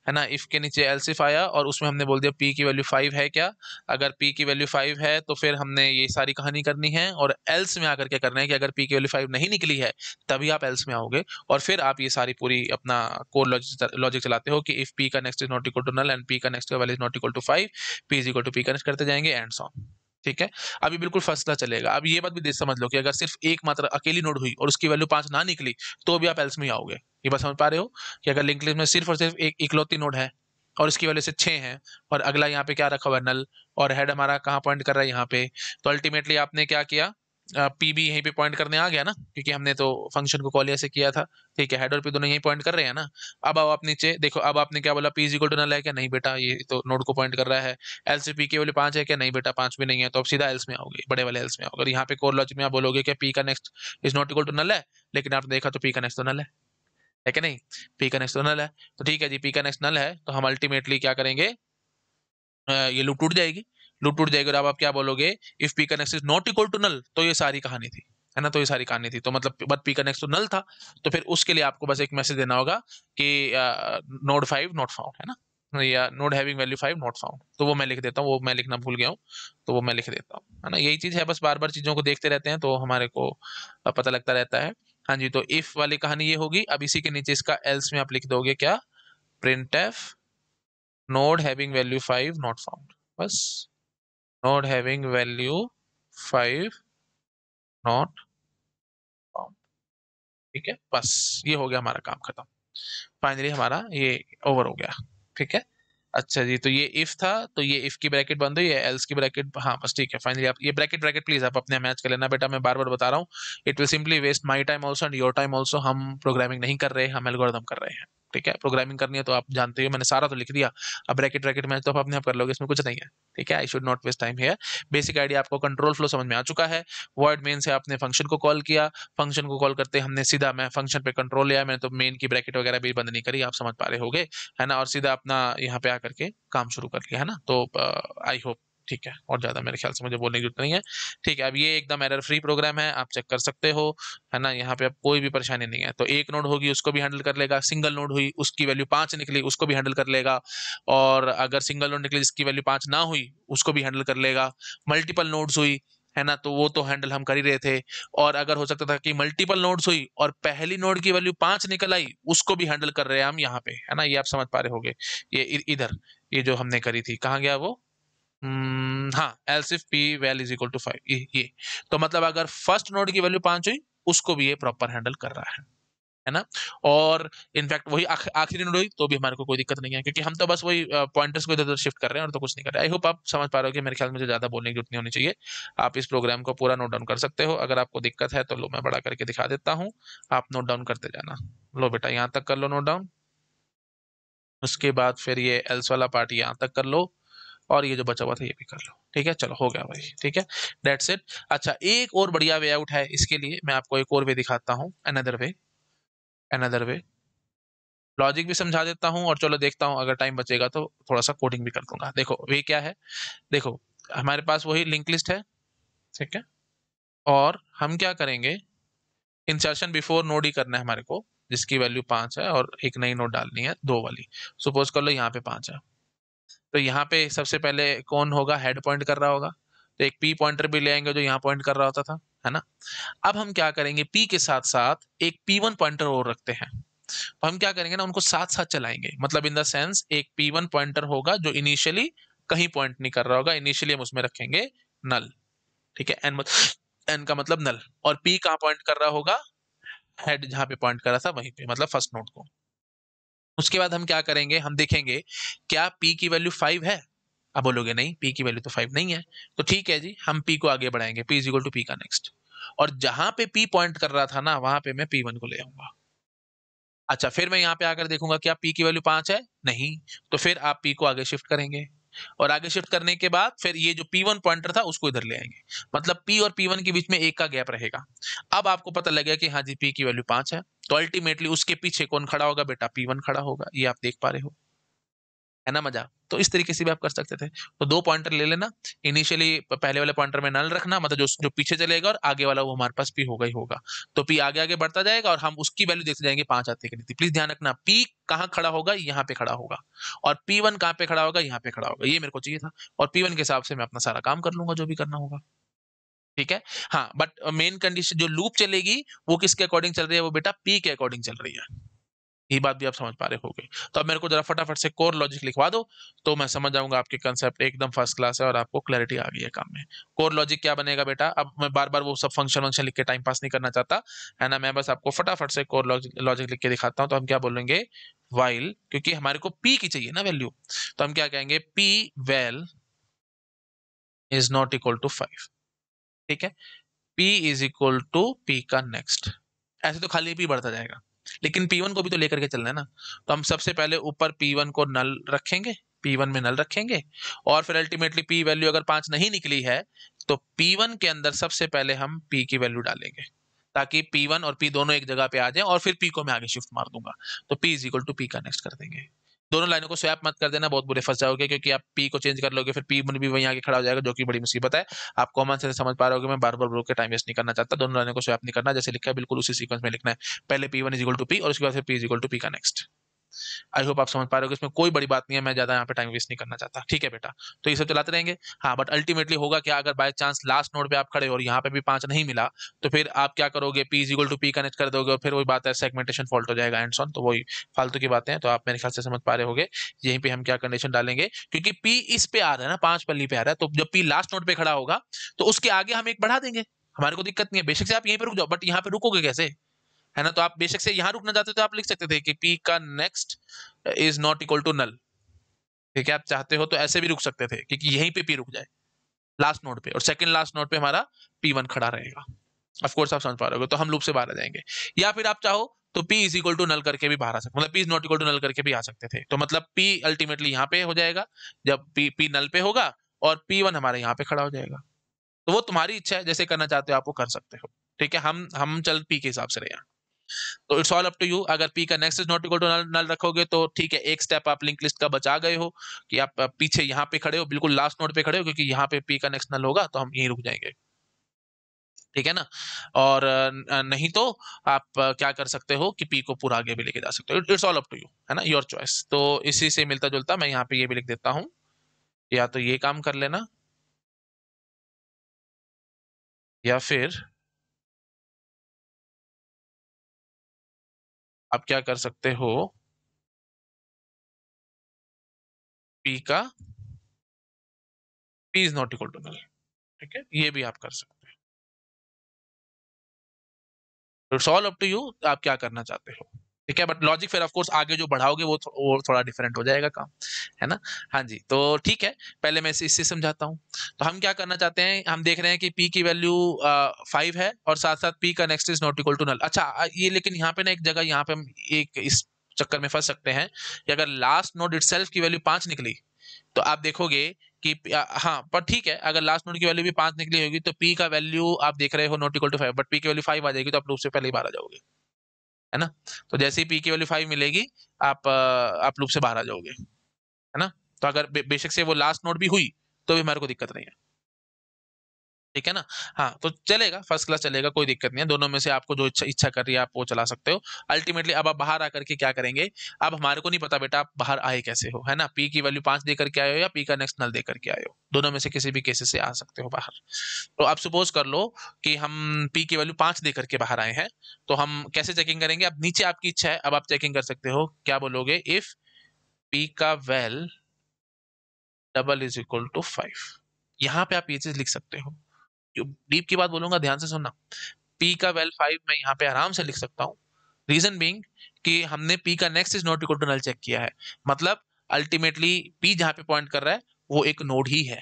है ना इफ़ के नीचे एलसीफ आया और उसमें हमने बोल दिया पी की वैल्यू फाइव है क्या अगर पी की वैल्यू फाइव है तो फिर हमने ये सारी कहानी करनी है और एल्स में आकर क्या करना है कि अगर पी की वैल्यू फाइव नहीं निकली है तभी आप एल्स में आओगे और फिर आप ये सारी पूरी अपना कोर लॉजिक चलाते हो कि इफ़ पी का next is not equal to null and P का नेक्स्ट का value is not equal to five P is equal to P connect करते जाएंगे एंड सॉन्ग ठीक है अभी बिल्कुल क्लास चलेगा अब ये बात भी देख समझ लो कि अगर सिर्फ एक मात्रा अकेली नोड हुई और उसकी वैल्यू पांच ना निकली तो भी आप एल्स में ही आओगे ये बात समझ पा रहे हो कि अगर लिंक लिस्ट में सिर्फ और सिर्फ एक इकलौती नोड है और इसकी वैल्यू से छः हैं और अगला यहाँ पे क्या रखा हुआ नल और हेड हमारा कहाँ पॉइंट कर रहा है यहाँ पे तो अल्टीमेटली आपने क्या किया पी भी यहीं पे पॉइंट करने आ गया ना क्योंकि हमने तो फंक्शन को कॉल ऐसे किया था ठीक है हेड और पी दोनों यहीं पॉइंट कर रहे हैं ना अब अब आप नीचे देखो अब आपने क्या बोला पी जी टू नल है क्या नहीं बेटा ये तो नोड को पॉइंट कर रहा है एल से पी के बोले पांच है क्या नहीं बेटा पांच भी नहीं है तो आप सीधा एल्स में आओगे बड़े वाले एल्स में आओगे यहाँ पे कोर लॉजिक में आप बोलोगे क्या पी का next is not equal to null है लेकिन आपने देखा तो पी का नेक्स्ट तो नल है है नहीं पी का नेक्स्ट तो नल है तो ठीक है जी पी का नेक्स्ट नल है तो हम अल्टीमेटली क्या करेंगे ये लूप टूट जाएगी लूट टूट जाएगी और अब आप क्या बोलोगे इफ पी कनेक्स is not equal to null तो ये सारी कहानी थी है ना तो ये सारी कहानी थी तो मतलब बट पी कनेक्स तो नल था तो फिर उसके लिए आपको बस एक मैसेज देना होगा कि नोड फाइव नॉट फाउंड है ना या node having value five not found तो वो मैं लिख देता हूँ वो मैं लिखना भूल गया हूँ तो वो मैं लिख देता हूँ है ना यही चीज़ है बस बार बार चीज़ों को देखते रहते हैं तो हमारे को पता लगता रहता है हाँ जी तो इफ वाली कहानी ये होगी अब इसी के नीचे इसका एल्स में आप लिख दोगे क्या printf node having value five not found बस node having value 5 not found ठीक है बस ये हो गया हमारा काम खत्म फाइनली हमारा ये ओवर हो गया ठीक है अच्छा जी तो ये इफ था तो ये इफ की ब्रैकेट बंद हुई है एल्स की ब्रैकेट हाँ बस ठीक है फाइनली आप ये ब्रैकेट ब्रैकेट प्लीज आप अपने मैच कर लेना बेटा मैं बार बार बता रहा हूँ it will simply waste my time also and your time also हम प्रोग्रामिंग नहीं कर रहे हम एल्गोरिथम कर रहे हैं ठीक है प्रोग्रामिंग करनी है तो आप जानते हो मैंने सारा तो लिख दिया अब ब्रैकेट ब्रैकेट में तो आप अपने आप कर लोगे इसमें कुछ नहीं है ठीक है I should not waste time here basic idea आपको कंट्रोल फ्लो समझ में आ चुका है वर्ड मेन से आपने फंक्शन को कॉल किया फंक्शन को कॉल करते हमने सीधा मैं फंक्शन पे कंट्रोल लिया मैंने तो मेन की ब्रैकेट वगैरह भी बंद नहीं करी आप समझ पा रहे गए है ना और सीधा अपना यहाँ पे आकर के काम शुरू कर लिया है ना तो आई uh, होप ठीक है और ज़्यादा मेरे ख्याल से मुझे बोलने की जरूरत नहीं है ठीक है अब ये एकदम एरर फ्री प्रोग्राम है आप चेक कर सकते हो है ना यहाँ पे अब कोई भी परेशानी नहीं है तो एक नोड होगी उसको भी हैंडल कर लेगा सिंगल नोड हुई उसकी वैल्यू पाँच निकली उसको भी हैंडल कर लेगा और अगर सिंगल नोड निकली जिसकी वैल्यू पाँच ना हुई उसको भी हैंडल कर लेगा मल्टीपल नोड्स हुई है ना तो वो तो हैंडल हम कर ही रहे थे और अगर हो सकता था कि मल्टीपल नोड्स हुई और पहली नोड की वैल्यू पाँच निकल आई उसको भी हैंडल कर रहे हैं हम यहाँ पे है ना ये आप समझ पा रहे होंगे ये इधर ये जो हमने करी थी कहाँ गया वो हम्म, हाँ else if P val is equal to five ये तो मतलब अगर फर्स्ट नोड की वैल्यू पांच हुई उसको भी ये प्रॉपर हैंडल कर रहा है है ना और इनफैक्ट वही आखिरी नोड हुई तो भी हमारे को कोई दिक्कत नहीं है क्योंकि हम तो बस वही पॉइंटर्स को इधर उधर शिफ्ट कर रहे हैं और तो कुछ नहीं कर रहे आई होप आप समझ पा रहे हो कि मेरे ख्याल में ज्यादा बोलने की जरूरत नहीं होनी चाहिए आप इस प्रोग्राम को पूरा नोट डाउन कर सकते हो अगर आपको दिक्कत है तो लो मैं बड़ा करके दिखा देता हूँ आप नोट डाउन करते जाना लो बेटा यहाँ तक कर लो नोट डाउन उसके बाद फिर ये एल्स वाला पार्ट यहाँ तक कर लो और ये जो बचा हुआ था ये भी कर लो ठीक है चलो हो गया भाई ठीक है डेट सेट अच्छा एक और बढ़िया वे आउट है इसके लिए मैं आपको एक और वे दिखाता हूँ another way another way logic भी समझा देता हूँ और चलो देखता हूँ अगर टाइम बचेगा तो थोड़ा सा कोडिंग भी कर दूंगा देखो वे क्या है देखो हमारे पास वही लिंक लिस्ट है ठीक है और हम क्या करेंगे इंसर्शन बिफोर नोड ही करना है हमारे को जिसकी वैल्यू पांच है और एक नई नोड डालनी है दो वाली सपोज कर लो यहाँ पे पांच है तो यहाँ पे सबसे पहले कौन होगा हेड पॉइंट कर रहा होगा तो एक पी पॉइंटर भी ले आएंगे जो यहाँ पॉइंट कर रहा होता था है ना अब हम क्या करेंगे पी के साथ साथ एक पी वन पॉइंटर और रखते हैं तो हम क्या करेंगे ना उनको साथ साथ चलाएंगे मतलब इन द सेंस एक पी वन पॉइंटर होगा जो इनिशियली कहीं पॉइंट नहीं कर रहा होगा इनिशियली हम उसमें रखेंगे नल ठीक है एन एन का मतलब नल और पी कहाँ पॉइंट कर रहा होगा हेड जहां पे पॉइंट कर रहा था वहीं पे मतलब फर्स्ट नोट को उसके बाद हम क्या करेंगे हम देखेंगे क्या पी की वैल्यू फाइव है आप बोलोगे नहीं पी की वैल्यू तो फाइव नहीं है तो ठीक है जी हम पी को आगे बढ़ाएंगे P is equal to P का नेक्स्ट और जहां पे पी पॉइंट कर रहा था ना वहां पे मैं पी वन को ले आऊंगा अच्छा फिर मैं यहाँ पे आकर देखूंगा क्या पी की वैल्यू पांच है नहीं तो फिर आप पी को आगे शिफ्ट करेंगे और आगे शिफ्ट करने के बाद फिर ये जो P1 पॉइंटर था उसको इधर ले आएंगे मतलब P और P1 के बीच में एक का गैप रहेगा अब आपको पता लगेगा कि हाँ जी P की वैल्यू पांच है तो अल्टीमेटली उसके पीछे कौन खड़ा होगा बेटा P1 खड़ा होगा ये आप देख पा रहे हो है ना मजा तो इस तरीके से भी आप कर सकते थे तो दो पॉइंटर ले लेना इनिशियली पहले वाले पॉइंटर में नल रखना मतलब जो जो पीछे चलेगा और आगे वाला वो हमारे पास पी होगा ही होगा तो पी आगे आगे बढ़ता जाएगा और हम उसकी वैल्यू देखते जाएंगे पांच आते के लिए प्लीज तो ध्यान रखना पी कहाँ खड़ा होगा यहाँ पे खड़ा होगा और पी वन कहाँ पे खड़ा होगा यहाँ पे खड़ा होगा ये मेरे को चाहिए था और पी वन के हिसाब से मैं अपना सारा काम कर लूंगा जो भी करना होगा ठीक है हाँ बट मेन कंडीशन जो लूप चलेगी वो किसके अकॉर्डिंग चल रही है वो बेटा पी के अकॉर्डिंग चल रही है ये बात भी आप समझ पा रहे हो तो अब मेरे को जरा फटाफट से कोर लॉजिक लिखवा दो तो मैं समझ जाऊंगा आपके कंसेप्ट एकदम फर्स्ट क्लास है और आपको क्लैरिटी आ गई है काम में कोर लॉजिक क्या बनेगा बेटा अब मैं बार बार वो सब फंक्शन वंक्शन लिख के टाइम पास नहीं करना चाहता है ना मैं बस आपको फटाफट से कोर लॉजिक लिख के दिखाता हूँ तो हम क्या बोलेंगे वाइल क्योंकि हमारे को पी की चाहिए ना वैल्यू तो हम क्या कहेंगे P val is not equal to five ठीक है P is equal to P का नेक्स्ट ऐसे तो खाली पी बढ़ता जाएगा लेकिन पी को भी तो लेकर के चलना है ना तो हम सबसे पहले ऊपर पी को नल रखेंगे पी में नल रखेंगे और फिर अल्टीमेटली पी वैल्यू अगर पांच नहीं निकली है तो पी के अंदर सबसे पहले हम पी की वैल्यू डालेंगे ताकि P1 और P दोनों एक जगह पे आ जाए और फिर P को मैं आगे शिफ्ट मार दूंगा तो P is equal to P का नेक्स्ट कर देंगे दोनों लाइनों को स्वैप मत कर देना बहुत बुरे फंस जाओगे क्योंकि आप पी को चेंज कर लोगे फिर पी भी वहीं आगे खड़ा हो जाएगा जो कि बड़ी मुसीबत है आप कॉमन से समझ पा रहे हो मैं बार बार रोक के टाइम वेस्ट नहीं करना चाहता दोनों लाइनों को स्वैप नहीं करना जैसे लिखा है बिल्कुल उसी सीक्वेंस में लिखना है पहले P one is equal to P और उसके बाद फिर पी इजिकल टू पी का नेक्स्ट आई होप आप समझ पा रहे हो इसमें कोई बड़ी बात नहीं है मैं ज्यादा यहाँ पे टाइम वेस्ट नहीं करना चाहता ठीक है बेटा तो ये सब चलाते रहेंगे हाँ बट अल्टीमेटली होगा क्या अगर बाय चांस लास्ट नोड पे आप खड़े हो और यहाँ पे भी पांच नहीं मिला तो फिर आप क्या करोगे P is equal to P connect कर दोगे और फिर वही बात है सेगमेंटेशन फॉल्ट हो जाएगा एंड सॉन तो वही फालतू की बातें तो आप मेरे ख्याल से समझ पा रहे होगे यहीं पर हम क्या कंडीशन डालेंगे क्योंकि पी इस पे आ रहा है ना पांच पल्ली पे आ रहा है तो जब पी लास्ट नोट पे खड़ा होगा तो उसके आगे हम एक बढ़ा देंगे हमारे को दिक्कत नहीं है बेशक से आप यहीं पर रुक जाओ बट यहाँ पे रुकोगे कैसे है ना तो आप बेशक से यहाँ रुकना चाहते हो तो आप लिख सकते थे कि पी का next is not equal to null ठीक है आप चाहते हो तो ऐसे भी रुक सकते थे क्योंकि यहीं पे पी रुक जाए लास्ट नोट पे और सेकंड लास्ट नोट पे हमारा पी वन खड़ा रहेगा ऑफकोर्स आप समझ पा रहे हो तो हम लूप से बाहर आ जाएंगे या फिर आप चाहो तो P is equal to null करके भी बाहर आ सकते मतलब P is not equal to null करके भी आ सकते थे तो मतलब पी अल्टीमेटली यहाँ पे हो जाएगा जब पी पी नल पे होगा और पी वन हमारे यहाँ पे खड़ा हो जाएगा तो वो तुम्हारी इच्छा है जैसे करना चाहते हो आप वो कर सकते हो ठीक है हम हम चल पी के हिसाब से रहे यहाँ तो it's all up to you अगर पी का next is not equal to null null रखोगे तो ठीक है एक स्टेप आप लिंक लिस्ट का बचा गए हो कि आप पीछे यहाँ पे खड़े हो बिल्कुल लास्ट नोट पे खड़े हो क्योंकि यहाँ पे पी का नेक्स्ट नल होगा तो हम यहीं रुक जाएंगे ठीक है ना और नहीं तो आप क्या कर सकते हो कि पी को पूरा आगे भी लेके जा सकते हो it's all up to you है ना योर चॉइस तो इसी से मिलता जुलता मैं यहाँ पे ये भी लिख देता हूँ या तो ये काम कर लेना या फिर आप क्या कर सकते हो पी का p is not equal to null ठीक है ये भी आप कर सकते हो it's all up to you आप क्या करना चाहते हो ठीक है बट लॉजिक फिर ऑफकोर्स आगे जो बढ़ाओगे वो, थो, वो थोड़ा डिफरेंट हो जाएगा काम है ना हाँ जी तो ठीक है पहले मैं इसे इससे समझाता हूँ तो हम क्या करना चाहते हैं हम देख रहे हैं कि पी की वैल्यू फाइव है और साथ साथ पी का next is not equal to null अच्छा ये लेकिन यहाँ पे ना एक जगह यहाँ पे हम एक इस चक्कर में फंस सकते हैं कि अगर लास्ट नोट इट की वैल्यू पाँच निकली तो आप देखोगे कि हाँ पर ठीक है अगर लास्ट नोट की वैल्यू भी पाँच निकली होगी तो पी का वैल्यू आप देख रहे हो not equal to five but P की वैल्यू फाइव आ जाएगी तो आप लोग से पहले ही बाहर आ जाओगे है ना तो जैसे ही पी की वैल्यू फाइव मिलेगी आप आप लूप से बाहर आ जाओगे है ना तो अगर बेशक से वो लास्ट नोट भी हुई तो भी हमारे को दिक्कत नहीं है ठीक है ना हाँ तो चलेगा फर्स्ट क्लास चलेगा कोई दिक्कत नहीं है दोनों में से आपको जो इच्छा इच्छा कर रही है आप वो चला सकते हो अल्टीमेटली अब आप बाहर आकर के क्या करेंगे अब हमारे को नहीं पता बेटा आप बाहर आए कैसे हो है ना पी की वैल्यू पांच देकर के आए हो या पी का नेक्स्ट नल दे करके आए हो दोनों में से किसी भी केसेस से आ सकते हो बाहर तो आप सपोज कर लो कि हम पी की वैल्यू पांच देकर के बाहर आए हैं तो हम कैसे चेकिंग करेंगे अब नीचे आपकी इच्छा है अब आप चेकिंग कर सकते हो क्या बोलोगे इफ पी का val double is equal to five यहाँ पे आप ये चीज लिख सकते हो डीप की बात बोलूंगा ध्यान से सुनना पी का वेल फाइव मैं यहाँ पे आराम से लिख सकता हूँ रीजन बींग कि हमने पी का next is not equal to null check किया है मतलब अल्टीमेटली पी जहाँ पे पॉइंट कर रहा है वो एक नोड ही है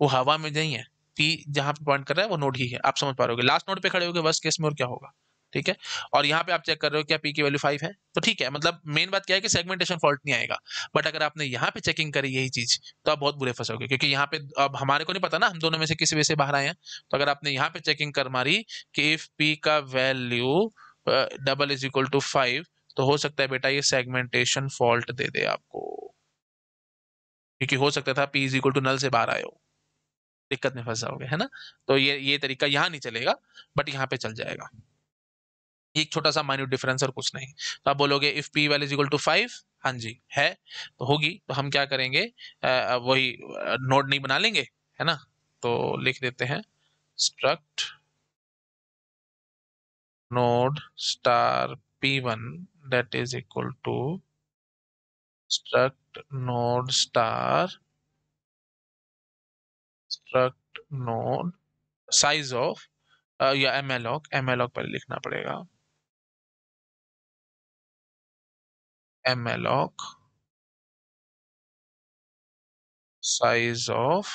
वो हवा में नहीं है पी जहाँ पे पॉइंट कर रहा है वो नोड ही है आप समझ पा रहे हो लास्ट नोड पे खड़े हो गए बस केस में और क्या होगा ठीक है और यहाँ पे आप चेक कर रहे हो क्या पी की वैल्यू फाइव है तो ठीक है मतलब मेन बात क्या है कि सेगमेंटेशन फॉल्ट नहीं आएगा बट अगर आपने यहाँ पे चेकिंग करी यही चीज तो आप बहुत बुरे फंसोगे क्योंकि यहाँ पे अब हमारे को नहीं पता ना हम दोनों में से किसी वजह से बाहर आए हैं तो अगर आपने यहाँ पे चेकिंग कर मारी कि इफ पी का value double is equal to five तो हो सकता है बेटा ये सेगमेंटेशन फॉल्ट दे दे आपको क्योंकि हो सकता था P is equal to null से बाहर आए हो दिक्कत में फंस जाओगे है ना तो ये ये तरीका यहाँ नहीं चलेगा बट यहाँ पे चल जाएगा एक छोटा सा माइन्यूट डिफरेंस और कुछ नहीं तो आप बोलोगे if P val is equal to five हाँ जी है तो होगी तो हम क्या करेंगे वही नोड नहीं बना लेंगे है ना तो लिख देते हैं struct node star P one that is equal to struct node star struct node size of या एम एलॉक एम एलॉक पहले लिखना पड़ेगा malloc size of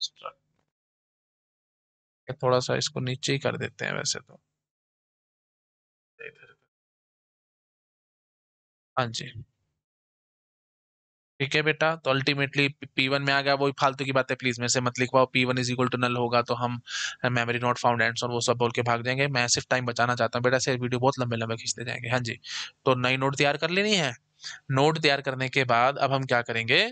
struct थोड़ा सा इसको नीचे ही कर देते हैं वैसे तो हाँ जी ठीक है बेटा तो अल्टीमेटली पी वन में आ गया वही फालतू की बात है प्लीज मैं से मत लिखवाओ P one is equal to null होगा तो हम मेमोरी नॉट फाउंड एंड वो सब बोल के भाग देंगे मैं सिर्फ टाइम बचाना चाहता हूँ बेटा से वीडियो बहुत लंबे लंबे खींचते जाएंगे हाँ जी तो नई नोट तैयार कर लेनी है नोट तैयार करने के बाद अब हम क्या करेंगे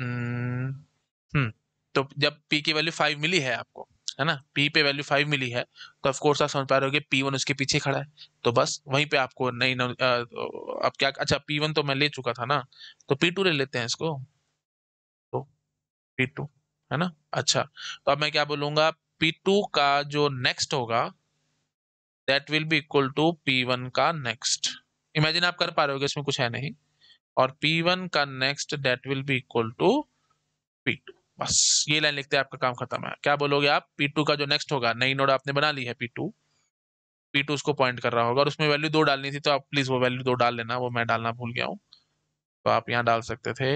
हम्म तो जब पी की वैल्यू फाइव मिली है आपको है ना पी पे वैल्यू फाइव मिली है तो ऑफकोर्स आप समझ पा रहे हो पी वन उसके पीछे खड़ा है तो बस वहीं पे आपको नई तो अब क्या अच्छा पी वन तो मैं ले चुका था ना तो पी टू ले लेते हैं इसको तो पी टू है ना अच्छा तो अब मैं क्या बोलूंगा पी टू का जो नेक्स्ट होगा that will be equal to P one का नेक्स्ट इमेजिन आप कर पा रहे हो इसमें कुछ है नहीं और पी वन का next that will be equal to P two बस ये लाइन लिखते हैं आपका काम खत्म है क्या बोलोगे आप पी टू का जो नेक्स्ट होगा नई नोड आपने बना ली है पी टू पी टू उसको पॉइंट कर रहा होगा और उसमें वैल्यू दो डालनी थी तो आप प्लीज वो वैल्यू दो डाल लेना वो मैं डालना भूल गया हूँ तो आप यहाँ डाल सकते थे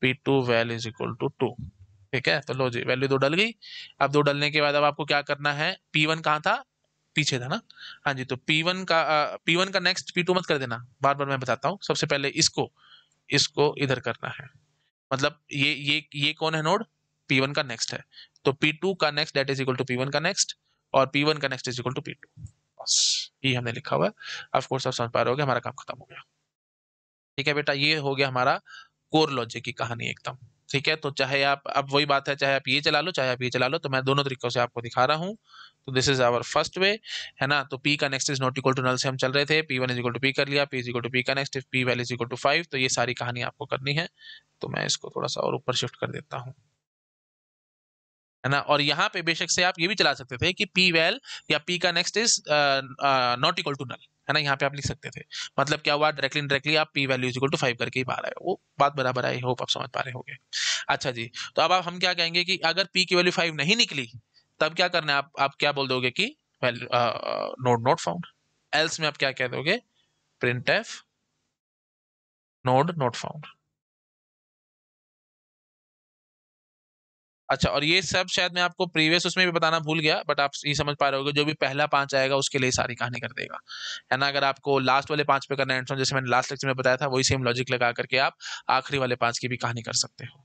P two val is equal to two ठीक है तो लो जी वैल्यू दो डल गई अब दो डलने के बाद अब आपको क्या करना है पी वन कहाँ था पीछे था ना हाँ जी तो पी वन का पी वन का नेक्स्ट पी टू मत कर देना बार बार मैं बताता हूँ सबसे पहले इसको इसको इधर करना है मतलब ये ये ये कौन है नोड P1 का नेक्स्ट है तो P2 का next that is equal to P1 का नेक्स्ट और P1 का next is equal to P2 बस ये हमने लिखा हुआ है ऑफकोर्स आप समझ पा रहे हो हमारा काम खत्म हो गया ठीक है बेटा ये हो गया हमारा कोर लॉजिक की कहानी एकदम ठीक है तो चाहे आप अब वही बात है चाहे आप ये चला लो चाहे आप ये चला लो तो मैं दोनों तरीकों से आपको दिखा रहा हूँ तो this is our first way है ना तो पी का next is not equal to null से हम चल रहे थे P one is equal to P कर लिया P is equal to P का next P value is equal to five तो ये सारी कहानी आपको करनी है तो मैं इसको थोड़ा सा और ऊपर शिफ्ट कर देता हूँ है ना और यहाँ पे बेशक से आप ये भी चला सकते थे कि पी वेल या पी का next is not equal to null है ना यहाँ पे आप लिख सकते थे मतलब क्या हुआ डायरेक्टली डायरेक्टली आप P value equal to five करके ही बाहर आए वो बात बराबर आई होप आप समझ पा रहे होंगे अच्छा जी तो अब आप हम क्या कहेंगे कि अगर पी की वैल्यू फाइव नहीं निकली तब क्या करना है आप आप क्या बोल दोगे कि value node not found else में आप क्या कह दोगे printf node not found अच्छा और ये सब शायद मैं आपको प्रीवियस उसमें भी बताना भूल गया बट आप ये समझ पा रहे होगे जो भी पहला पांच आएगा उसके लिए सारी कहानी कर देगा है ना अगर आपको लास्ट वाले पांच पे करना है जैसे मैंने लास्ट लेक्चर में बताया था वही सेम लॉजिक लगा करके आप आखिरी वाले पांच की भी कहानी कर सकते हो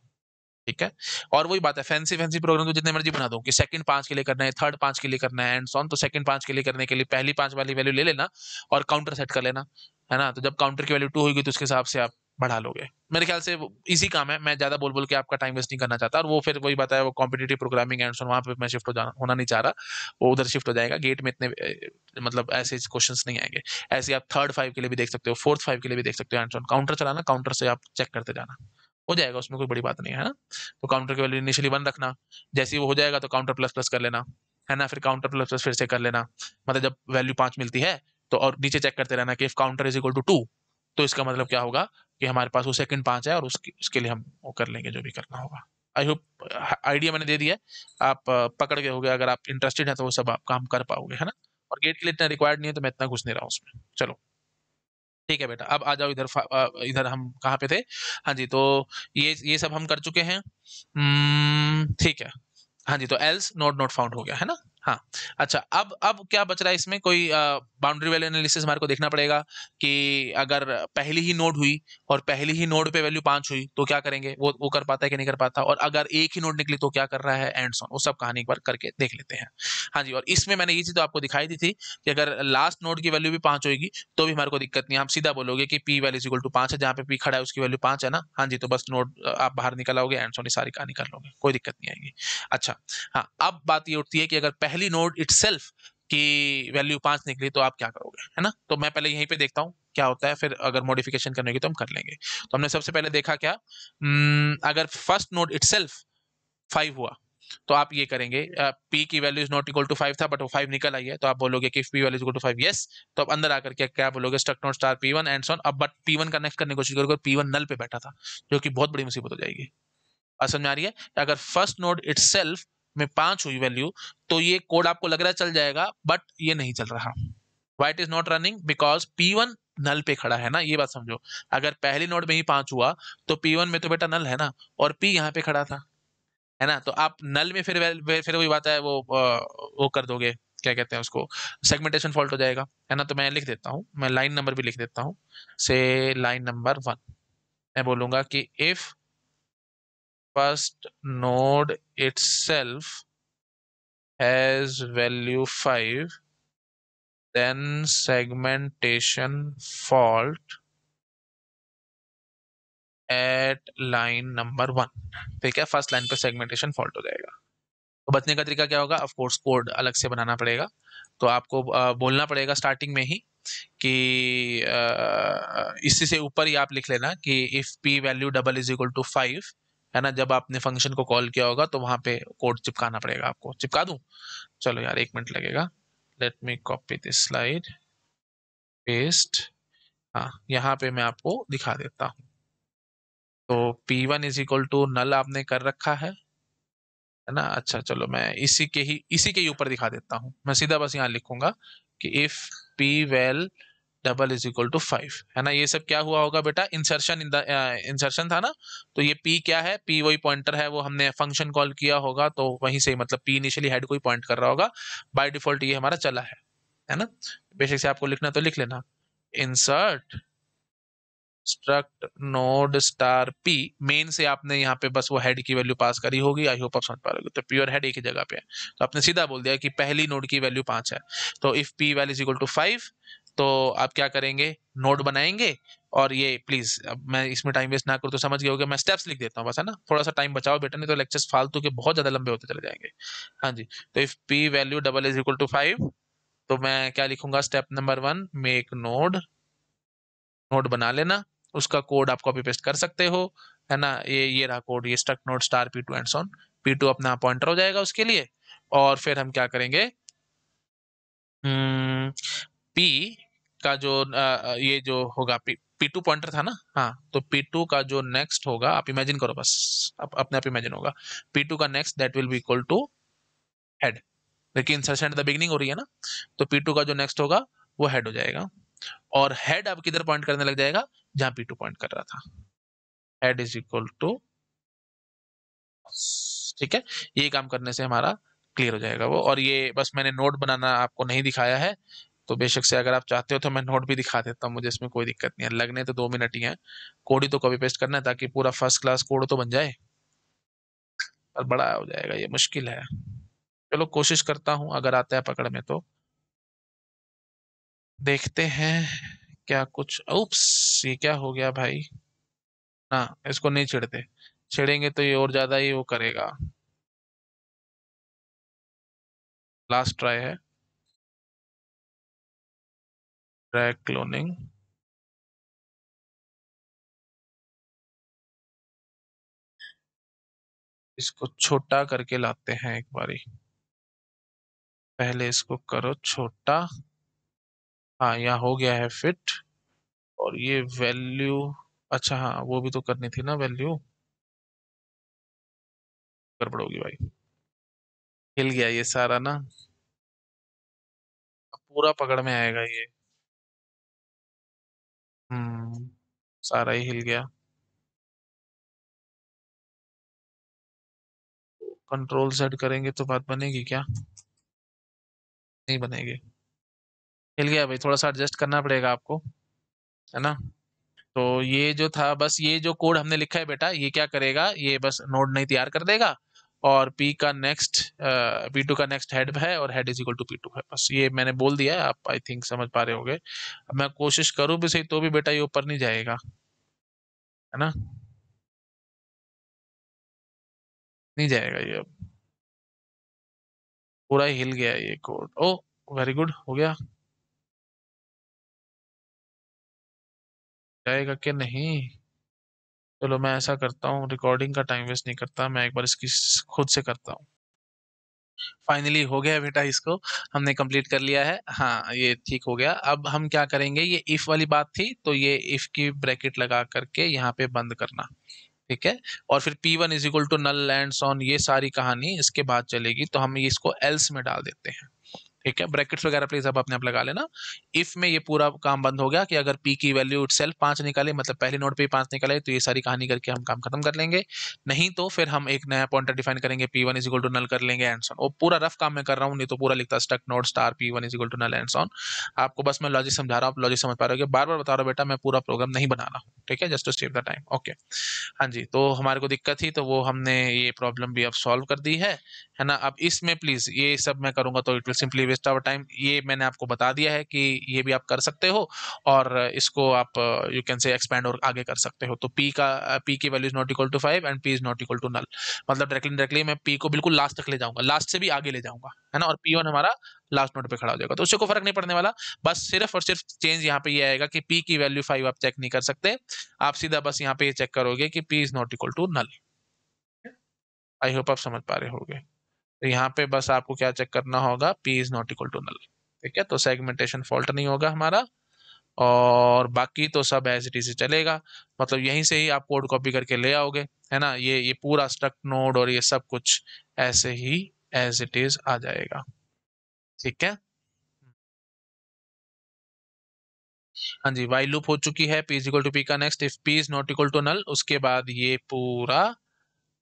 ठीक है और वही बात है फैंसी फैंसी प्रोग्राम को जितने मर्जी बना दो कि सेकंड पांच के लिए करना है थर्ड पांच के लिए करना है एंड सॉन तो सेकंड पांच के लिए करने के लिए पहली पांच वाली वैल्यू ले लेना और काउंटर सेट कर लेना है ना तो जब काउंटर की वैल्यू टू होगी तो उसके हिसाब से आप बढ़ा लोगे मेरे ख्याल से इसी काम है मैं ज्यादा बोल बोल के आपका टाइम वेस्ट नहीं करना चाहता और वो फिर वही बताया वो कॉम्पिटेटिव प्रोग्रामिंग एंड वहाँ पे मैं शिफ्ट हो जाना होना नहीं चाह रहा वो उधर शिफ्ट हो जाएगा गेट में इतने मतलब ऐसे क्वेश्चन नहीं आएंगे ऐसे आप थर्ड फाइव के लिए भी देख सकते हो फोर्थ फाइव के लिए भी देख सकते हो एंड काउंटर चलाना काउंटर से आप चेक करते जाना हो जाएगा उसमें कोई बड़ी बात नहीं है ना तो काउंटर की वैल्यू इनिशियली वन रखना जैसे वो हो जाएगा तो काउंटर प्लस प्लस कर लेना है ना फिर काउंटर प्लस प्लस फिर से कर लेना मतलब जब वैल्यू पाँच मिलती है तो और नीचे चेक करते रहना कि if counter is equal to two तो इसका मतलब क्या होगा कि हमारे पास वो सेकंड पाँच है और उसके उसके लिए हम वो कर लेंगे जो भी करना होगा आई होप आइडिया मैंने दे दिया आप uh, पकड़ गए हो अगर आप इंटरेस्टेड हैं तो वो सब आप काम कर पाओगे है ना और गेट के लिए इतना रिक्वायर्ड नहीं है तो मैं इतना घुस नहीं रहा उसमें चलो ठीक है बेटा अब आ जाओ इधर uh, इधर हम कहाँ पे थे हाँ जी तो ये ये सब हम कर चुके हैं hmm, ठीक है हाँ जी तो एल्स नोट नोट फाउंड हो गया है ना हाँ अच्छा अब अब क्या बच रहा है इसमें कोई बाउंड्री वैल्यू एनालिसिस हमारे को देखना पड़ेगा कि अगर पहली ही नोड हुई और पहली ही नोड पे वैल्यू पांच हुई तो क्या करेंगे वो वो कर पाता है कि नहीं कर पाता और अगर एक ही नोड निकली तो क्या कर रहा है एंड सोन वो सब कहानी एक बार करके देख लेते हैं हाँ जी और इसमें मैंने ये चीज़ तो आपको दिखाई दी थी कि अगर लास्ट नोड की वैल्यू भी पाँच होगी तो भी हमारे को दिक्कत नहीं हम सीधा बोलोगे कि पी वैल्यू इक्वल टू पाँच है जहाँ पे पी खड़ा है उसकी वैल्यू पाँच है ना हाँ जी तो बस नोड आप बाहर निकल आओगे एंड सोन सारी कहानी कर लोगे कोई दिक्कत नहीं आएगी अच्छा हाँ अब बात ये उठती है कि अगर पहली नोड इट की वैल्यू पांच निकली तो आप क्या करोगे है ना तो मैं पहले यहीं पे देखता हूँ क्या होता है फिर अगर मॉडिफिकेशन करने की तो हम कर लेंगे तो हमने सबसे पहले देखा क्या हम्म, अगर first node itself five हुआ तो आप ये करेंगे पी की value is not equal to five था बट वो फाइव निकल आई है तो आप बोलोगे कि P value is equal to five yes तो अब अंदर आकर क्या क्या बोलोगे struct node star P one and so on अब बट पी वन कनेक्ट करने की कोशिश करोगे पी वन नल पे बैठा था जो कि बहुत बड़ी मुसीबत हो जाएगी समझ में आ रही है अगर फर्स्ट नोड इट सेल्फ में पांच हुई वैल्यू तो ये कोड आपको लग रहा चल जाएगा बट ये नहीं चल रहा while is not running because P one null पे खड़ा है ना ये बात समझो अगर पहली नोड में ही पांच हुआ तो पी वन में तो बेटा नल है ना और पी यहाँ पे खड़ा था है ना तो आप नल में फिर फिर वही बात है वो वो कर दोगे क्या कहते हैं उसको सेगमेंटेशन फॉल्ट हो जाएगा है ना तो मैं लिख देता हूँ मैं लाइन नंबर भी लिख देता हूँ से लाइन नंबर वन मैं बोलूंगा कि if first node itself has value 5 then segmentation fault at line number one ठीक है फर्स्ट लाइन पे सेगमेंटेशन फॉल्ट हो जाएगा तो बचने का तरीका क्या होगा ऑफ कोर्स कोड अलग से बनाना पड़ेगा तो आपको बोलना पड़ेगा स्टार्टिंग में ही कि इसी से ऊपर ही आप लिख लेना कि if P value double is equal to five है ना जब आपने फंक्शन को कॉल किया होगा तो वहां पे कोड चिपकाना पड़ेगा आपको चिपका दू चलो यार एक मिनट लगेगा let me copy this slide paste हाँ यहाँ पे मैं आपको दिखा देता हूँ तो P one is equal to null आपने कर रखा है है ना अच्छा चलो मैं इसी के ही इसी के ऊपर दिखा देता हूँ मैं सीधा बस यहाँ लिखूंगा कि if P val well, double is equal to five है ना ये सब क्या हुआ होगा बेटा इंसर्शन इन द इंसर्शन था ना तो ये पी क्या है पी वही पॉइंटर है वो हमने फंक्शन कॉल किया होगा तो वहीं से मतलब पी इनिशियली हेड को ही पॉइंट कर रहा होगा बाय डिफॉल्ट ये हमारा चला है है ना बेशक से आपको लिखना तो लिख लेना insert struct node star P main से आपने यहाँ पे बस वो हेड की वैल्यू पास करी होगी आई होप आप समझ पा रहे हो तो प्योर हेड एक ही जगह पे है तो आपने सीधा बोल दिया कि पहली नोड की वैल्यू पांच है तो if P value is equal to five तो आप क्या करेंगे नोट बनाएंगे और ये प्लीज अब मैं इसमें टाइम वेस्ट ना करूँ तो समझ गए मैं स्टेप्स लिख देता हूँ बस है ना थोड़ा सा टाइम बचाओ बेटा नहीं तो लेक्चर्स फालतू के बहुत ज्यादा लंबे होते चले जाएंगे हाँ जी तो if P value double is equal to five तो मैं क्या लिखूंगा step number one make node node बना लेना उसका कोड आप कॉपी पेस्ट कर सकते हो है ना ये ये रहा कोड ये struct node star P two and so on P two अपना पॉइंटर हो जाएगा उसके लिए और फिर हम क्या करेंगे पी hmm, का जो आ, ये जो होगा पी टू पॉइंटर था ना हाँ तो पी टू का जो नेक्स्ट होगा आप इमेजिन करो बस अप, अपने आप इमेजिन होगा पी टू का next that will be equal to head देखिए इंसर्शन द बिगनिंग हो रही है ना तो पी टू का जो नेक्स्ट होगा वो हेड हो जाएगा और हेड अब किधर पॉइंट करने लग जाएगा जहां पी टू पॉइंट कर रहा था हेड इज इक्वल टू ठीक है ये काम करने से हमारा क्लियर हो जाएगा वो और ये बस मैंने नोट बनाना आपको नहीं दिखाया है तो बेशक से अगर आप चाहते हो तो मैं नोट भी दिखा देता हूँ मुझे इसमें कोई दिक्कत नहीं है लगने तो दो मिनट ही हैं कोड ही तो कॉपी पेस्ट करना है ताकि पूरा फर्स्ट क्लास कोड तो बन जाए पर बड़ा हो जाएगा ये मुश्किल है चलो कोशिश करता हूँ अगर आता है पकड़ में तो देखते हैं क्या कुछ उप्स ये क्या हो गया भाई ना इसको नहीं छेड़ते छेड़ेंगे तो ये और ज़्यादा ही वो करेगा लास्ट ट्राई है drag cloning इसको छोटा करके लाते हैं एक बारी पहले इसको करो छोटा हाँ यहाँ हो गया है फिट और ये वैल्यू अच्छा हाँ वो भी तो करनी थी ना वैल्यू गड़बड़ होगी भाई हिल गया ये सारा ना पूरा पकड़ में आएगा ये हम्म, सारा ही हिल गया। कंट्रोल सेट करेंगे तो बात बनेगी क्या? नहीं बनेगी। हिल गया भाई थोड़ा-सा एडजस्ट करना पड़ेगा आपको, है ना? तो ये जो था बस ये जो कोड हमने लिखा है बेटा ये क्या करेगा ये बस नोड नहीं तैयार कर देगा। और P का नेक्स्ट पी टू का नेक्स्ट हेड है और head is equal to P two है बस ये मैंने बोल दिया आप आई थिंक समझ पा रहे होंगे मैं कोशिश करूं भी सही तो भी बेटा ये ऊपर नहीं जाएगा है ना नहीं जाएगा ये अब पूरा हिल गया ये कोड ओ वेरी गुड हो गया जाएगा कि नहीं चलो मैं ऐसा करता हूँ रिकॉर्डिंग का टाइम वेस्ट नहीं करता मैं एक बार इसकी खुद से करता हूँ फाइनली हो गया बेटा इसको हमने कंप्लीट कर लिया है हाँ ये ठीक हो गया अब हम क्या करेंगे ये इफ वाली बात थी तो ये इफ की ब्रैकेट लगा करके यहाँ पे बंद करना ठीक है और फिर P1 one is equal to null and so on ये सारी कहानी इसके बाद चलेगी तो हम इसको एल्स में डाल देते हैं ठीक है ब्रैकेट्स वगैरह प्लीज अब अपने आप लगा लेना इफ में ये पूरा काम बंद हो गया कि अगर पी की वैल्यू इट सेल्फ पांच निकाले मतलब पहले नोट पे पांच निकाले तो ये सारी कहानी करके हम काम खत्म कर लेंगे नहीं तो फिर हम एक नया पॉइंटर डिफाइन करेंगे P one is equal to null कर लेंगे एंड सॉन पूरा रफ काम मैं कर रहा हूँ नहीं तो पूरा लिखता struct node star P one is equal to null and so on आपको बस मैं लॉजिक समझा रहा हूँ आप लॉजिक समझ पा रहे हो बार बार बता रहा हूँ बेटा मैं पूरा प्रोग्राम नहीं बना रहा हूँ ठीक है just to save the time okay हाँ जी तो हमारे को दिक्कत थी तो वो हमने ये प्रॉब्लम भी अब सॉल्व कर दी है है ना अब इसमें प्लीज ये सब मैं करूँगा तो it will simply waste our time ये मैंने आपको बता दिया है कि ये भी आप कर सकते हो और इसको आप यू कैन से एक्सपेंड और आगे कर सकते हो तो पी का पी की value is not equal to five and P is not equal to null मतलब डायरेक्टली डायरेक्टली मैं पी को बिल्कुल लास्ट तक ले जाऊंगा लास्ट से भी आगे ले जाऊंगा है ना और पी वन हमारा लास्ट नोट पे खड़ा हो जाएगा तो उससे कोई फर्क नहीं पड़ने वाला बस सिर्फ और सिर्फ चेंज यहाँ पे ये यह आएगा कि पी की वैल्यू फाइव आप चेक नहीं कर सकते आप सीधा बस यहाँ पे यह चेक करोगे कि P is not equal to null I hope आप समझ पा रहे होगे तो यहाँ पे बस आपको क्या चेक करना होगा P is not equal to null ठीक है तो सेगमेंटेशन फॉल्ट नहीं होगा हमारा और बाकी तो सब एज इट इज चलेगा मतलब यहीं से ही आप कोड कॉपी करके ले आओगे है ना ये ये पूरा स्ट्रक्ट नोड और ये सब कुछ ऐसे ही एज इट इज आ जाएगा ठीक है हाँ जी वाई लूप हो चुकी है P is equal to P का next if P is not equal to null उसके बाद ये पूरा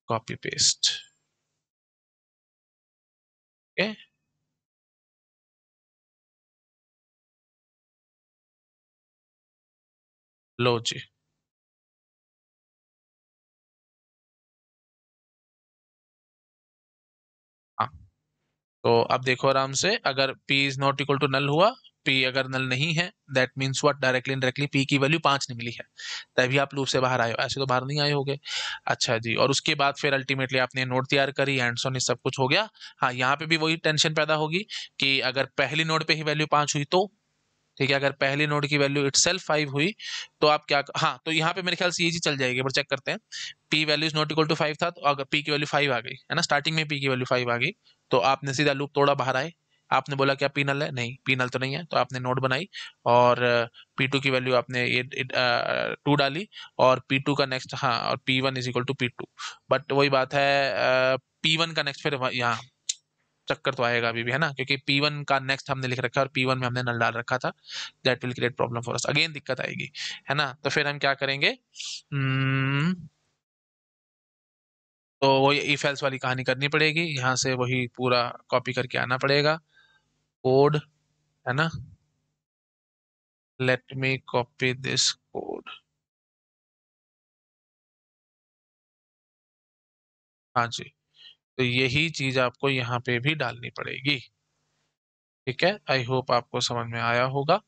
कॉपी पेस्ट ओके लो जी हाँ। तो अब देखो आराम से अगर p is not equal to null हुआ पी अगर नल नहीं है that means what directly indirectly P की वैल्यू पाँच निकली है तभी आप लूप से बाहर आए हो ऐसे तो बाहर नहीं आए होगे अच्छा जी और उसके बाद फिर अल्टीमेटली आपने नोट तैयार करी एंड सोन सब कुछ हो गया हाँ यहाँ पे भी वही टेंशन पैदा होगी कि अगर पहली नोट पे ही वैल्यू पाँच हुई तो ठीक है अगर पहली नोट की वैल्यू इट सेल्फ फाइव हुई तो आप क्या हाँ तो यहाँ पे मेरे ख्याल से ये चीज चल जाएगी पर चेक करते हैं P value is not equal to five था तो अगर पी की वैल्यू फाइव आ गई है ना स्टार्टिंग में पी की वैल्यू फाइव आ गई तो आपने सीधा लूप तोड़ा बाहर आए आपने बोला क्या पीनल है नहीं पीनल तो नहीं है तो आपने नोट बनाई और पी टू की वैल्यू आपने ये टू डाली और पी टू का नेक्स्ट हाँ और P one is equal to P two but वही बात है पी वन का नेक्स्ट फिर यहाँ चक्कर तो आएगा अभी भी है ना क्योंकि P1 का नेक्स्ट हमने लिख रखा है और P1 में हमने नल डाल रखा था that will create problem for us again दिक्कत आएगी है ना तो फिर हम क्या करेंगे hmm, तो वही ई फेल्स वाली कहानी करनी पड़ेगी यहाँ से वही पूरा कॉपी करके आना पड़ेगा कोड है ना let me copy this code हाँ जी तो यही चीज आपको यहाँ पे भी डालनी पड़ेगी ठीक है आई होप आपको समझ में आया होगा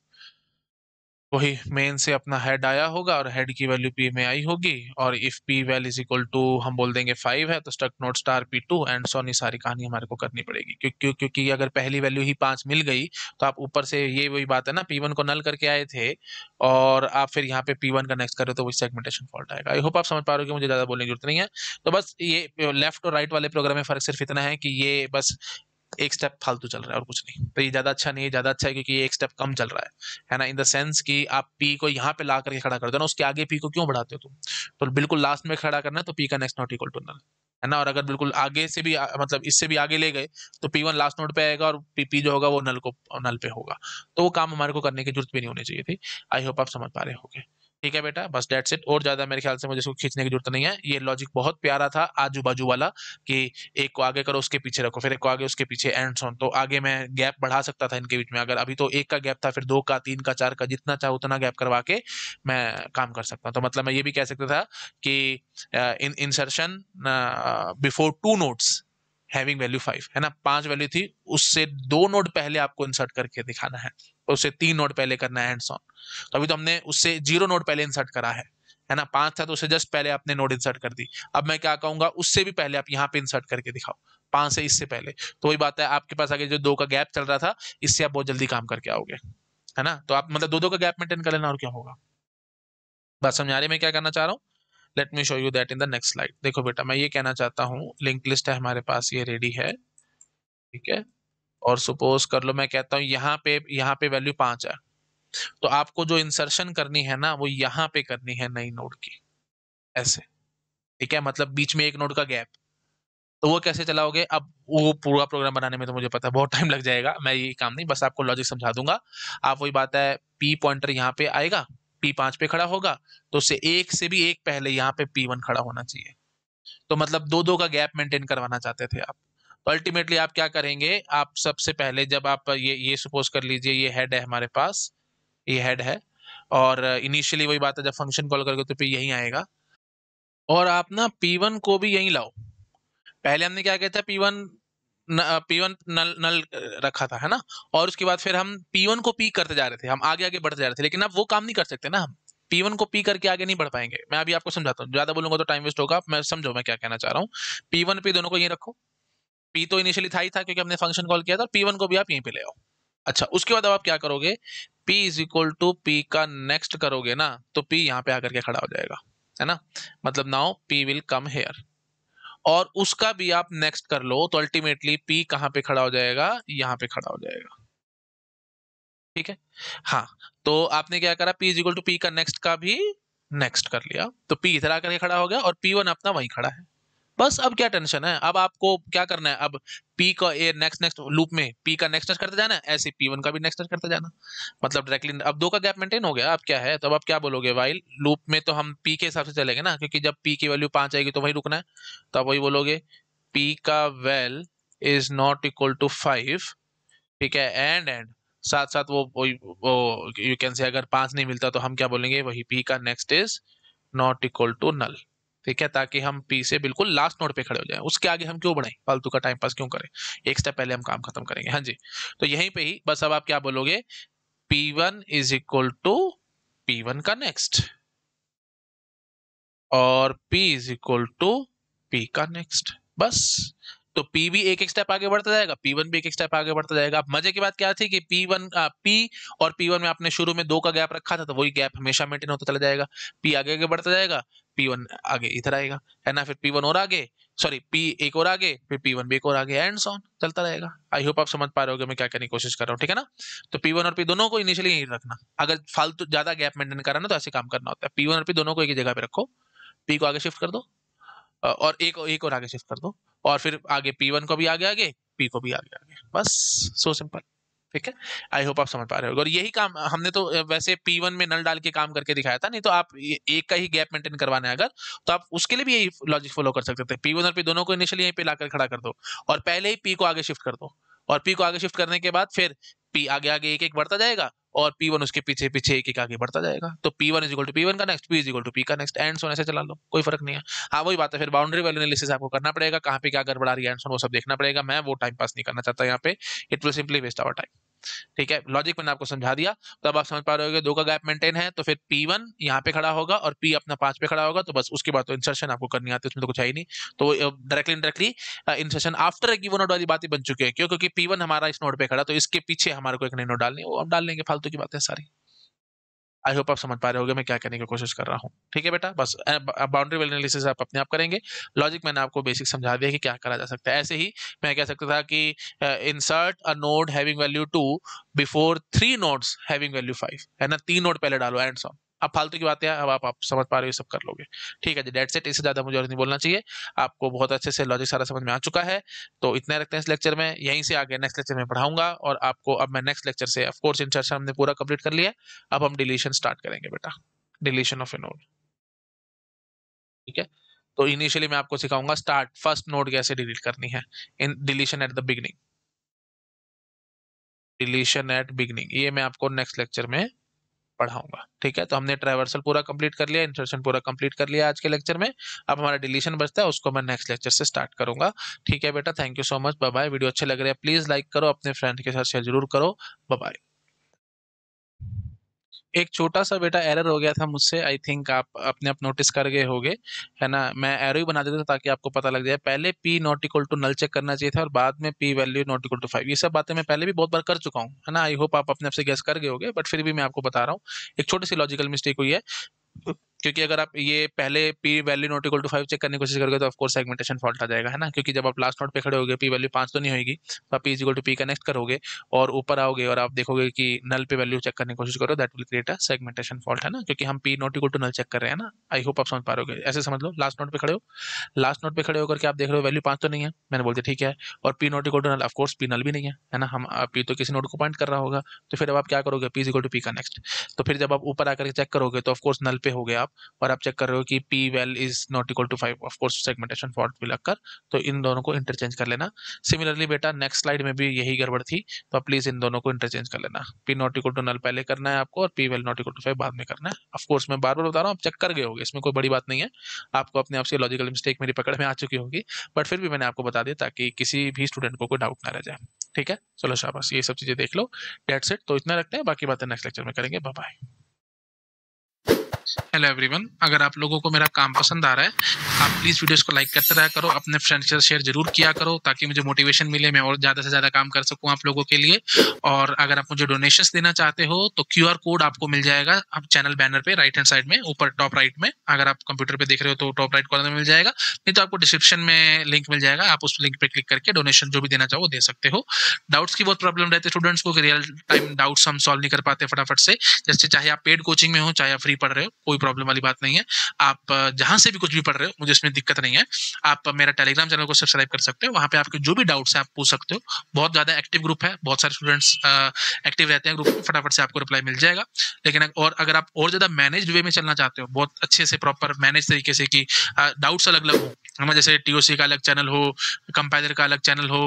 वही मेन से अपना हेड आया होगा और हेड की वैल्यू पी में आई होगी और if P val is equal to हम बोल देंगे फाइव है तो struct node star P two and so on सारी कहानी हमारे को करनी पड़ेगी क्यों, क्योंकि अगर पहली वैल्यू ही पांच मिल गई तो आप ऊपर से ये वही बात है ना पी वन को नल करके आए थे और आप फिर यहाँ पे पी वन का नेक्स्ट करो तो वही सेगमेंटेशन फॉल्ट आएगा आई होप आप समझ पा रहे हो कि मुझे ज़्यादा बोलने की जरूरत नहीं है तो बस ये लेफ्ट और राइट वाले प्रोग्राम में फर्क सिर्फ इतना है कि ये बस एक स्टेप फालतू चल रहा है और कुछ नहीं तो ये ज़्यादा अच्छा नहीं है ज़्यादा अच्छा है क्योंकि ये एक स्टेप कम चल रहा है है ना इन द सेंस कि आप पी को यहाँ पे ला करके खड़ा कर दो ना उसके आगे पी को क्यों बढ़ाते हो तुम तो बिल्कुल लास्ट में खड़ा करना है तो पी का next not equal to null है ना और अगर बिल्कुल आगे से भी मतलब इससे भी आगे ले गए तो पी वन लास्ट नोट पे आएगा और पी पी जो होगा वो नल को नल पे होगा तो वो काम हमारे को करने की जरूरत भी नहीं होनी चाहिए थी आई होप आप समझ पा रहे होगे ठीक है बेटा बस डेट सेट और ज्यादा मेरे ख्याल से मुझे इसको खींचने की जरूरत नहीं है ये लॉजिक बहुत प्यारा था आजू बाजू वाला कि एक को आगे करो उसके पीछे रखो फिर एक को आगे उसके पीछे एंड सोन तो आगे मैं गैप बढ़ा सकता था इनके बीच में अगर अभी तो एक का गैप था फिर दो का तीन का चार का जितना चाहे उतना गैप करवा के मैं काम कर सकता हूँ तो मतलब मैं ये भी कह सकता था कि in insertion before two nodes having value five है ना पांच वैल्यू थी उससे दो नोड पहले आपको इंसर्ट करके दिखाना है उससे तीन नोड पहले करना है ऑन तो अभी तो हमने उससे जीरो नोड पहले इंसर्ट करा है है ना पांच था तो उससे जस्ट पहले आपने नोड इंसर्ट कर दी अब मैं क्या कहूंगा उससे भी पहले आप यहाँ पे इंसर्ट करके दिखाओ पांच से इससे पहले तो वही बात है आपके पास आगे जो दो का गैप चल रहा था इससे आप बहुत जल्दी काम करके आओगे है ना तो आप मतलब दो दो का गैप मेंटेन कर लेना और क्या होगा बात समझा रहे मैं क्या करना चाह रहा हूँ let me show you that in the next slide देखो बेटा मैं ये कहना चाहता हूँ लिंक लिस्ट है हमारे पास ये रेडी है ठीक है और सपोज कर लो मैं कहता हूँ यहाँ पे यहाँ पे वैल्यू पांच है तो आपको जो इंसर्शन करनी है ना वो यहाँ पे करनी है नई नोड की ऐसे ठीक है मतलब बीच में एक नोड का गैप तो वो कैसे चलाओगे अब वो पूरा प्रोग्राम बनाने में तो मुझे पता है बहुत टाइम लग जाएगा मैं ये काम नहीं बस आपको लॉजिक समझा दूंगा आप वही बात है पी पॉइंटर यहाँ पे आएगा पी पांच पे खड़ा होगा तो उससे एक से भी एक पहले यहाँ पे पी वन खड़ा होना चाहिए तो मतलब दो दो का गैप मेंटेन करवाना चाहते थे आप तो अल्टीमेटली आप क्या करेंगे आप सबसे पहले जब आप ये ये सपोज कर लीजिए ये हेड है हमारे पास ये हेड है और इनिशियली वही बात है जब फंक्शन कॉल करके तो फिर यही आएगा और आप ना पी वन को भी यहीं लाओ पहले हमने क्या कहता है P one P one null null रखा था है ना और उसके बाद फिर हम पी वन को पी करते जा रहे थे हम आगे आगे बढ़ते जा रहे थे लेकिन अब वो काम नहीं कर सकते ना हम पी वन को पी करके आगे नहीं बढ़ पाएंगे मैं अभी आपको समझाता हूँ ज्यादा बोलूंगा तो टाइम वेस्ट होगा मैं समझो मैं क्या कहना चाह रहा हूँ पी वन पी दोनों को यही रखो पी तो इनिशियली था ही था क्योंकि हमने फंक्शन कॉल किया था पी वन को भी आप यहीं पे ले आओ अच्छा उसके बाद अब आप क्या करोगे P is equal to P का नेक्स्ट करोगे ना तो पी यहाँ पे आकर के खड़ा हो जाएगा है ना मतलब now P will come here और उसका भी आप नेक्स्ट कर लो तो अल्टीमेटली पी कहां पे खड़ा हो जाएगा यहां पे खड़ा हो जाएगा ठीक है हाँ तो आपने क्या करा पी इजिकल टू पी का नेक्स्ट का भी नेक्स्ट कर लिया तो पी इधर आकर खड़ा हो गया और पी वन अपना वही खड़ा है बस अब क्या टेंशन है अब आपको क्या करना है अब पी का ए नेक्स्ट नेक्स्ट लूप में पी का नेक्स्ट टच करते जाना ऐसे पी वन का भी नेक्स्ट टच करते जाना मतलब डायरेक्टली अब दो का गैप मेंटेन हो गया अब क्या है तब अब आप क्या बोलोगे वाइल लूप में तो हम पी के हिसाब से चलेंगे ना क्योंकि जब पी की वैल्यू पांच आएगी तो वही रुकना है तो आप वही बोलोगे पी का val is not equal to five ठीक है एंड एंड साथ साथ वो वो यू कैन से अगर पांच नहीं मिलता तो हम क्या बोलेंगे वही पी का next is not equal to null ठीक है ताकि हम पी से बिल्कुल लास्ट नोट पे खड़े हो जाए उसके आगे हम क्यों बढ़ें फालतू का टाइम पास क्यों करें एक स्टेप पहले हम काम खत्म करेंगे हाँ जी तो यहीं पे ही बस अब आप क्या बोलोगे P one is equal to P one का नेक्स्ट और P is equal to P का नेक्स्ट बस तो P भी एक एक स्टेप आगे बढ़ता जाएगा P1 भी एक एक स्टेप आगे बढ़ता जाएगा मजे की बात क्या थी कि P1 वन P और P1 में आपने शुरू में दो का गैप रखा था तो वही गैप हमेशा मेंटेन होता चला जाएगा P आगे आगे बढ़ता जाएगा पी वन आगे इधर आएगा है ना फिर पी वन और आगे सॉरी पी एक और आगे फिर पी वन भी एक और आगे एंड सॉन चलता रहेगा आई होप आप समझ पा रहे हो मैं क्या करने की कोशिश कर रहा हूँ ठीक है ना तो पी वन और पी दोनों को इनिशियली यहीं रखना अगर फालतू ज्यादा गैप मेंटेन कराना तो ऐसे काम करना होता है पी वन और पी दोनों को एक जगह पे रखो पी को आगे शिफ्ट कर दो और एक और एक और आगे शिफ्ट कर दो और फिर आगे पी वन को भी आगे आगे पी को भी आगे आगे बस सो सिंपल ठीक है आई होप आप समझ पा रहे हो और यही काम हमने तो वैसे पी वन में नल डाल के काम करके दिखाया था नहीं तो आप एक का ही गैप मेंटेन करवाना है अगर तो आप उसके लिए भी यही लॉजिक फॉलो कर सकते थे पी वन और पी दोनों को इनिशियली यहीं पे लाकर खड़ा कर दो और पहले ही पी को आगे शिफ्ट कर दो और पी को आगे शिफ्ट करने के बाद फिर पी आगे आगे एक एक बढ़ता जाएगा और पी वन उसके पीछे पीछे एक एक आगे बढ़ता जाएगा तो P one is equal to P का next P is equal to P का नेक्स्ट एंड सोन ऐसे चला लो कोई फर्क नहीं है हाँ वही बात है फिर बाउंड्री वैल्यू एनालिसिस आपको करना पड़ेगा कहाँ पे क्या गड़बड़ा रही है एंड सोन वो सब देखना पड़ेगा मैं वो टाइम पास नहीं करना चाहता यहाँ पे it will simply waste our time ठीक है लॉजिक मैंने आपको समझा दिया तो अब आप समझ पा रहे हो दो का गैप मेंटेन है तो फिर पी वन यहाँ पे खड़ा होगा और पी अपना पांच पे खड़ा होगा तो बस उसके बाद तो इंसर्शन आपको करनी आती है उसमें तो कुछ है ही नहीं तो डायरेक्टली डायरेक्टली इंसर्शन आफ्टर एक नोट वाली बातें बन चुकी है क्यों क्योंकि पी हमारा इस नोट पे खड़ा तो इसके पीछे हमारे को एक नई नोट डालनी वो हम डाल लेंगे फालतू की बातें सारी आई होप आप समझ पा रहे होगे मैं क्या करने की कोशिश कर रहा हूँ ठीक है बेटा बस बाउंड्री वैल्यू एनालिसिस आप अपने आप करेंगे लॉजिक मैंने आपको बेसिक समझा दिया कि क्या करा जा सकता है ऐसे ही मैं कह सकता था कि insert a node having value two before three nodes having value five है ना तीन नोड पहले डालो एंड सॉन्ग अब फालतू की बातें अब आप, आप समझ पा रहे हो सब कर लोगे ठीक है जी डेट सेट इससे ज़्यादा मुझे और नहीं बोलना चाहिए आपको बहुत अच्छे से लॉजिक सारा समझ में आ चुका है तो इतना रखते हैं इस लेक्चर में यहीं से आगे नेक्स्ट लेक्चर में पढ़ाऊंगा और आपको अब मैं नेक्स्ट लेक्चर से ऑफकोर्स इंसर्शन हमने पूरा कंप्लीट कर लिया अब हम डिलीशन स्टार्ट करेंगे बेटा डिलीशन ऑफ ए नोट ठीक है तो इनिशियली मैं आपको सिखाऊंगा स्टार्ट फर्स्ट नोड कैसे डिलीट करनी है in deletion at the beginning deletion at beginning ये मैं आपको नेक्स्ट लेक्चर में पढ़ाऊंगा ठीक है तो हमने ट्रेवर्सल पूरा कंप्लीट कर लिया इंसर्शन पूरा कंप्लीट कर लिया आज के लेक्चर में अब हमारा डिलीशन बचता है उसको मैं नेक्स्ट लेक्चर से स्टार्ट करूंगा ठीक है बेटा thank you so much bye video अच्छे लग रहे हैं प्लीज़ लाइक करो अपने फ्रेंड के साथ शेयर जरूर करो बाय एक छोटा सा बेटा एरर हो गया था मुझसे आई थिंक आप अपने आप नोटिस कर गए होंगे है ना मैं एरो ही बना देता था ताकि आपको पता लग जाए पहले P not equal to null check करना चाहिए था और बाद में P value not equal to five ये सब बातें मैं पहले भी बहुत बार कर चुका हूँ है ना आई होप आप अपने आप से गैस कर गए होंगे बट फिर भी मैं आपको बता रहा हूँ एक छोटी सी लॉजिकल मिस्टेक हुई है क्योंकि अगर आप ये पहले P value not equal to five check करने की कोशिश करोगे तो ऑफकोर्स सेगमेंटेशन फॉल्ट आ जाएगा है ना क्योंकि जब आप लास्ट नोट पे खड़े होगे पी वैल्यू पाँच तो नहीं होगी तो आप P is equal to P connect करोगे और ऊपर आओगे और आप देखोगे कि नल पे वैल्यू चेक करने की कोशिश करो that will create a segmentation fault है ना क्योंकि हम P not equal to null check कर रहे हैं ना आई होप आप समझ पा रहे ऐसे समझ लो लास्ट नोट पे खड़े हो लास्ट नोट पे खड़े होकर के आप देख रहे हो वैल्यू पाँच तो नहीं है मैंने बोलते ठीक है और P not equal to null of course P null भी नहीं है है ना हम पी तो किसी नोट को पॉइंट कर रहा होगा तो फिर अब आप क्या करोगे P is equal to P connect तो फिर जब आप ऊपर आकर चेक करोगे तो ऑफकोर्स नल पे हो गया आप और आप चेक कर रहे हो कि P val is not equal to five of course segmentation fault will occur तो इन दोनों को इंटरचेंज कर लेना सिमिलरली बेटा नेक्स्ट स्लाइड में भी यही गड़बड़ थी तो आप प्लीज़ इन दोनों को इंटरचेंज कर लेना P not equal to null पहले करना है आपको और P val not equal to five बाद में करना है ऑफकोर्स मैं बार बार बता रहा हूँ आप चेक कर गए होगे इसमें कोई बड़ी बात नहीं है आपको अपने आप से लॉजिकल मिस्टेक मेरी पकड़ में आ चुकी होगी बट फिर भी मैंने आपको बता दिया ताकि किसी भी स्टूडेंट को कोई डाउट ना रह जाए ठीक है चलो शाबाश ये सब चीज़ें देख लो डेट सेट तो इतना रखते हैं बाकी बातें नेक्स्ट लेक्चर में करेंगे बाय हेलो एवरीवन अगर आप लोगों को मेरा काम पसंद आ रहा है आप प्लीज़ वीडियोस को लाइक करते रहा करो अपने फ्रेंड्स के साथ शेयर जरूर किया करो ताकि मुझे मोटिवेशन मिले मैं और ज़्यादा से ज़्यादा काम कर सकूँ आप लोगों के लिए और अगर आप मुझे डोनेशंस देना चाहते हो तो क्यू कोड आपको मिल जाएगा आप चैनल बैनर पर राइट हैंड साइड में ऊपर टॉप राइट में अगर आप कंप्यूटर पर देख रहे हो तो टॉप राइट कॉर्नर में मिल जाएगा नहीं तो आपको डिस्क्रिप्शन में लिंक मिल जाएगा आप उस लिंक पर क्लिक करके डोनेशन जो भी देना चाहो दे सकते हो डाउट्स की बहुत प्रॉब्लम रहती है स्टूडेंट्स को रियल टाइम डाउट्स हम सॉल्व नहीं कर पाते फटाफट से जैसे चाहे आप पेड कोचिंग में हो चाहे आप फ्री पढ़ रहे हो कोई प्रॉब्लम वाली बात नहीं है आप जहां से भी कुछ भी पढ़ रहे हो मुझे इसमें दिक्कत नहीं है आप मेरा टेलीग्राम चैनल को सब्सक्राइब कर सकते हो वहाँ पे आपके जो भी डाउट्स हैं आप पूछ सकते हो बहुत ज्यादा एक्टिव ग्रुप है बहुत सारे स्टूडेंट्स एक्टिव रहते हैं ग्रुप में फटाफट से आपको रिप्लाई मिल जाएगा लेकिन और अगर आप और ज्यादा मैनेज वे में चलना चाहते हो बहुत अच्छे से प्रॉपर मैनेज तरीके से कि डाउट्स अलग अलग हो हमें जैसे टीओसी का अलग चैनल हो कंपाइलर का अलग चैनल हो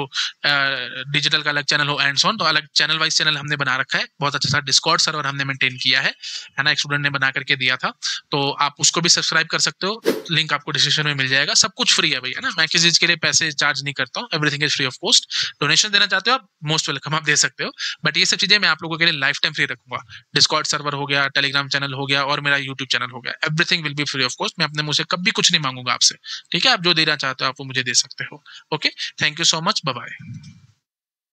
डिजिटल का अलग चैनल हो एंड सोन तो अलग चैनल वाइज चैनल हमने बना रखा है बहुत अच्छा सा डिस्कॉर्ड सर्वर हमने मेंटेन किया है है ना एक स्टूडेंट ने बना करके दिया था था तो आप उसको भी सब्सक्राइब कर सकते हो लिंक आपको डिस्क्रिप्शन में मिल जाएगा सब कुछ फ्री है भैया ना मैं किसी चीज के लिए पैसे चार्ज नहीं करता हूँ everything is free of cost donation देना चाहते हो आप मोस्ट वेलकम आप दे सकते हो बट ये सब चीजें मैं आप लोगों के लिए लाइफ टाइम फ्री रखूंगा डिस्कॉर्ड सर्वर हो गया टेलीग्राम चैनल हो गया और मेरा यूट्यूब चैनल हो गया everything will be free of cost मैं अपने मुझसे कभी कुछ नहीं मांगूंगा आपसे ठीक है आप जो देना चाहते हो आप वो मुझे दे सकते हो okay thank you so much bye